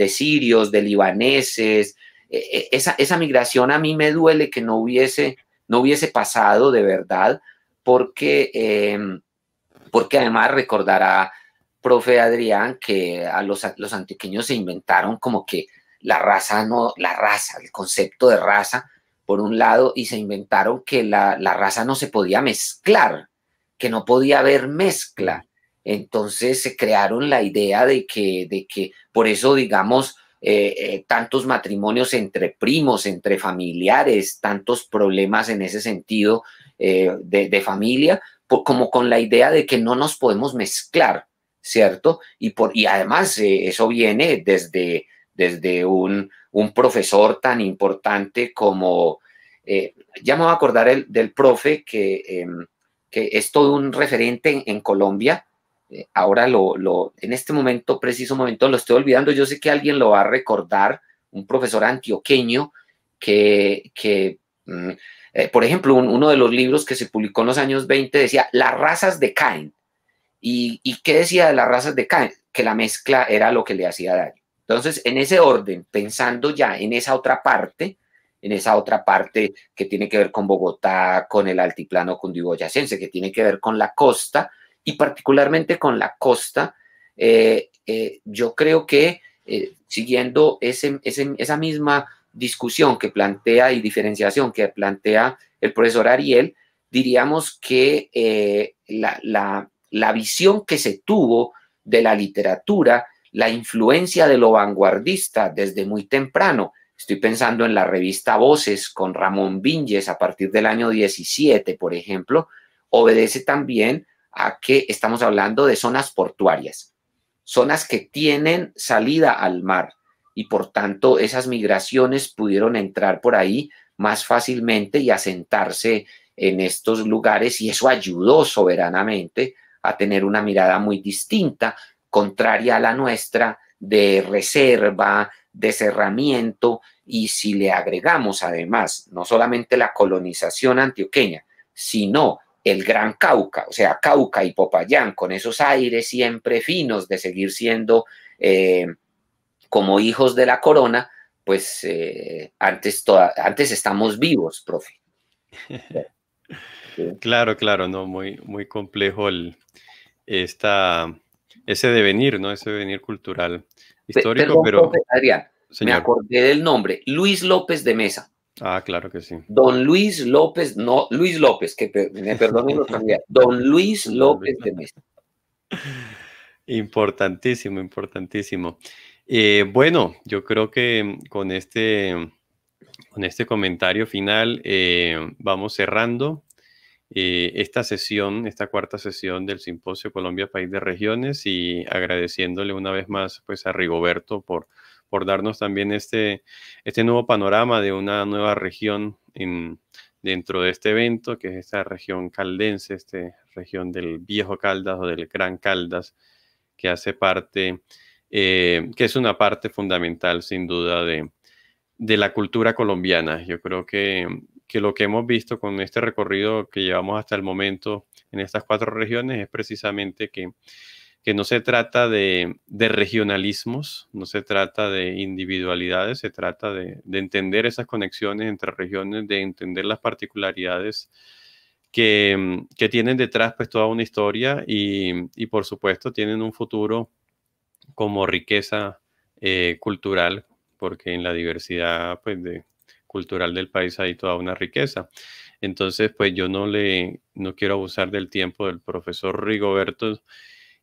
sirios, de libaneses. E, e, esa, migración a mí me duele que no hubiese, no hubiese pasado de verdad, porque, em, porque además recordará, profe Adrián, que a los, los se inventaron como que la raza, no, la raza, el concepto de raza, por un lado, y se inventaron que la, la raza no se podía mezclar, que no podía haber mezcla. Entonces se crearon la idea de que, de que por eso, digamos, eh, eh, tantos matrimonios entre primos, entre familiares, tantos problemas en ese sentido eh, de, familia, como con la idea de que no nos podemos mezclar, ¿cierto? Y, por, y además eso viene desde, desde un, profesor tan importante como, ya me voy a acordar el, del profe que, em, que es todo un referente en Colombia, eh, ahora lo, en este momento, preciso momento, lo estoy olvidando, yo sé que alguien lo va a recordar, un profesor antioqueño que, que mm, eh, por ejemplo, uno de los libros que se publicó en los años 20 decía, las razas de Caen ¿Y qué decía de las razas de Caen, Que la mezcla era lo que le hacía daño. Entonces, en ese orden, pensando ya en esa otra parte, en esa otra parte que tiene que ver con Bogotá, con el altiplano cundiboyacense, que tiene que ver con la costa, y particularmente con la costa, eh, eh, yo creo que eh, siguiendo esa misma discusión que plantea y diferenciación que plantea el profesor Ariel, diríamos que la, visión que se tuvo de la literatura, la influencia de lo vanguardista desde muy temprano, Estoy pensando en la revista Voces con Ramón Vinges a partir del año 17, por ejemplo, obedece también a que estamos hablando de zonas portuarias, zonas que tienen salida al mar y por tanto esas migraciones pudieron entrar por ahí más fácilmente y asentarse en estos lugares y eso ayudó soberanamente a tener una mirada muy distinta, contraria a la nuestra, de reserva, de cerramiento, y si le agregamos además no solamente la colonización antioqueña, sino el Gran Cauca, o sea, Cauca y Popayán, con esos aires siempre finos de seguir siendo eh, como hijos de la corona, pues eh, antes, antes estamos vivos, profe. Claro, claro, no, muy, muy complejo el, ese devenir, ¿no? Ese devenir cultural, histórico, pero... me acordé del nombre, Luis López de Mesa. Ah, claro que sí. Don Luis López, no, Luis López, que me perdonen Don Luis López de Mesa. Importantísimo, importantísimo. Eh, bueno, yo creo que con este, con este comentario final eh, vamos cerrando eh, esta sesión, esta cuarta sesión del Simposio Colombia País de Regiones y agradeciéndole una vez más pues, a Rigoberto por por darnos también este, este nuevo panorama de una nueva región dentro de este evento, que es esta región caldense, esta región del Viejo Caldas o del Gran Caldas, que hace parte, eh, que es una parte fundamental sin duda de, la cultura colombiana. Yo creo que, que, lo que hemos visto con este recorrido que llevamos hasta el momento en estas cuatro regiones es precisamente que que no se trata de, regionalismos, no se trata de individualidades, se trata de, entender esas conexiones entre regiones, de entender las particularidades que, tienen detrás pues toda una historia y, por supuesto tienen un futuro como riqueza eh, cultural, porque en la diversidad pues, cultural del país hay toda una riqueza. Entonces, pues yo no le no quiero abusar del tiempo del profesor Rigoberto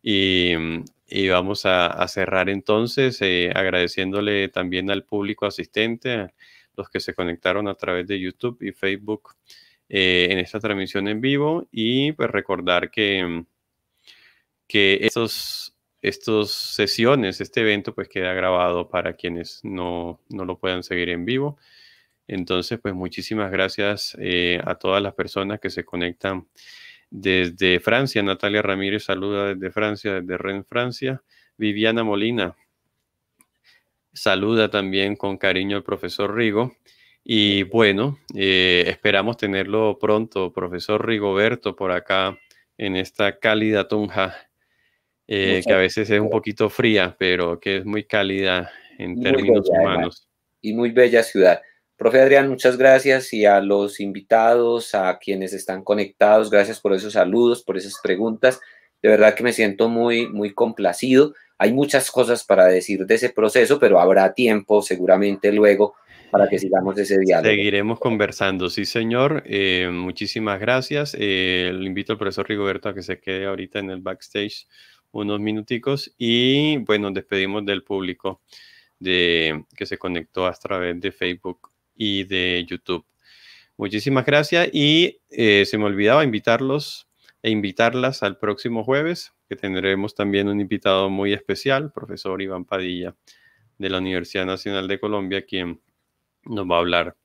Mm, y, vamos a, cerrar entonces eh, agradeciéndole también al público asistente, a los que se conectaron a través de YouTube y Facebook eh, en esta transmisión en vivo y pues recordar que, mm, que estos estas sesiones, este evento, pues queda grabado para quienes no, lo puedan seguir en vivo. Entonces, pues muchísimas gracias eh, a todas las personas que se conectan desde Francia, Natalia Ramírez saluda desde Francia, desde Rennes, Francia. Viviana Molina saluda también con cariño al profesor Rigo. Y bueno, eh, esperamos tenerlo pronto, profesor Rigoberto, por acá en esta cálida tunja, eh, que a veces es un poquito fría, pero que es muy cálida en términos humanos. Y muy bella ciudad. Profe Adrián, muchas gracias y a los invitados, a quienes están conectados, gracias por esos saludos, por esas preguntas. De verdad que me siento muy, muy complacido. Hay muchas cosas para decir de ese proceso, pero habrá tiempo seguramente luego para que sigamos ese diálogo. Seguiremos conversando, sí señor. Eh, muchísimas gracias. Eh, le invito al profesor Rigoberto a que se quede ahorita en el backstage unos minuticos y bueno, despedimos del público de, que se conectó a través de Facebook y de YouTube. Muchísimas gracias y eh, se me olvidaba invitarlos e invitarlas al próximo jueves, que tendremos también un invitado muy especial, profesor Iván Padilla de la Universidad Nacional de Colombia, quien nos va a hablar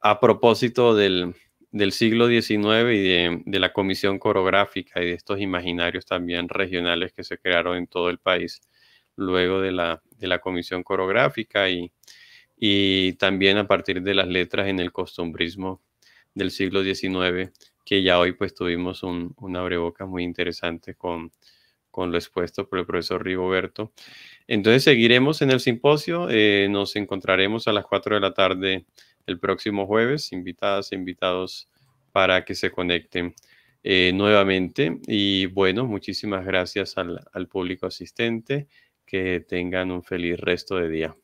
a propósito del, siglo XIX y de, la comisión coreográfica y de estos imaginarios también regionales que se crearon en todo el país luego de la, de la comisión coreográfica y y también a partir de las letras en el costumbrismo del siglo XIX, que ya hoy pues tuvimos un, un muy interesante con, lo expuesto por el profesor Rigoberto. Entonces seguiremos en el simposio, eh, nos encontraremos a las 4 de la tarde el próximo jueves, invitadas e invitados para que se conecten eh, nuevamente. Y bueno, muchísimas gracias al público asistente, que tengan un feliz resto de día.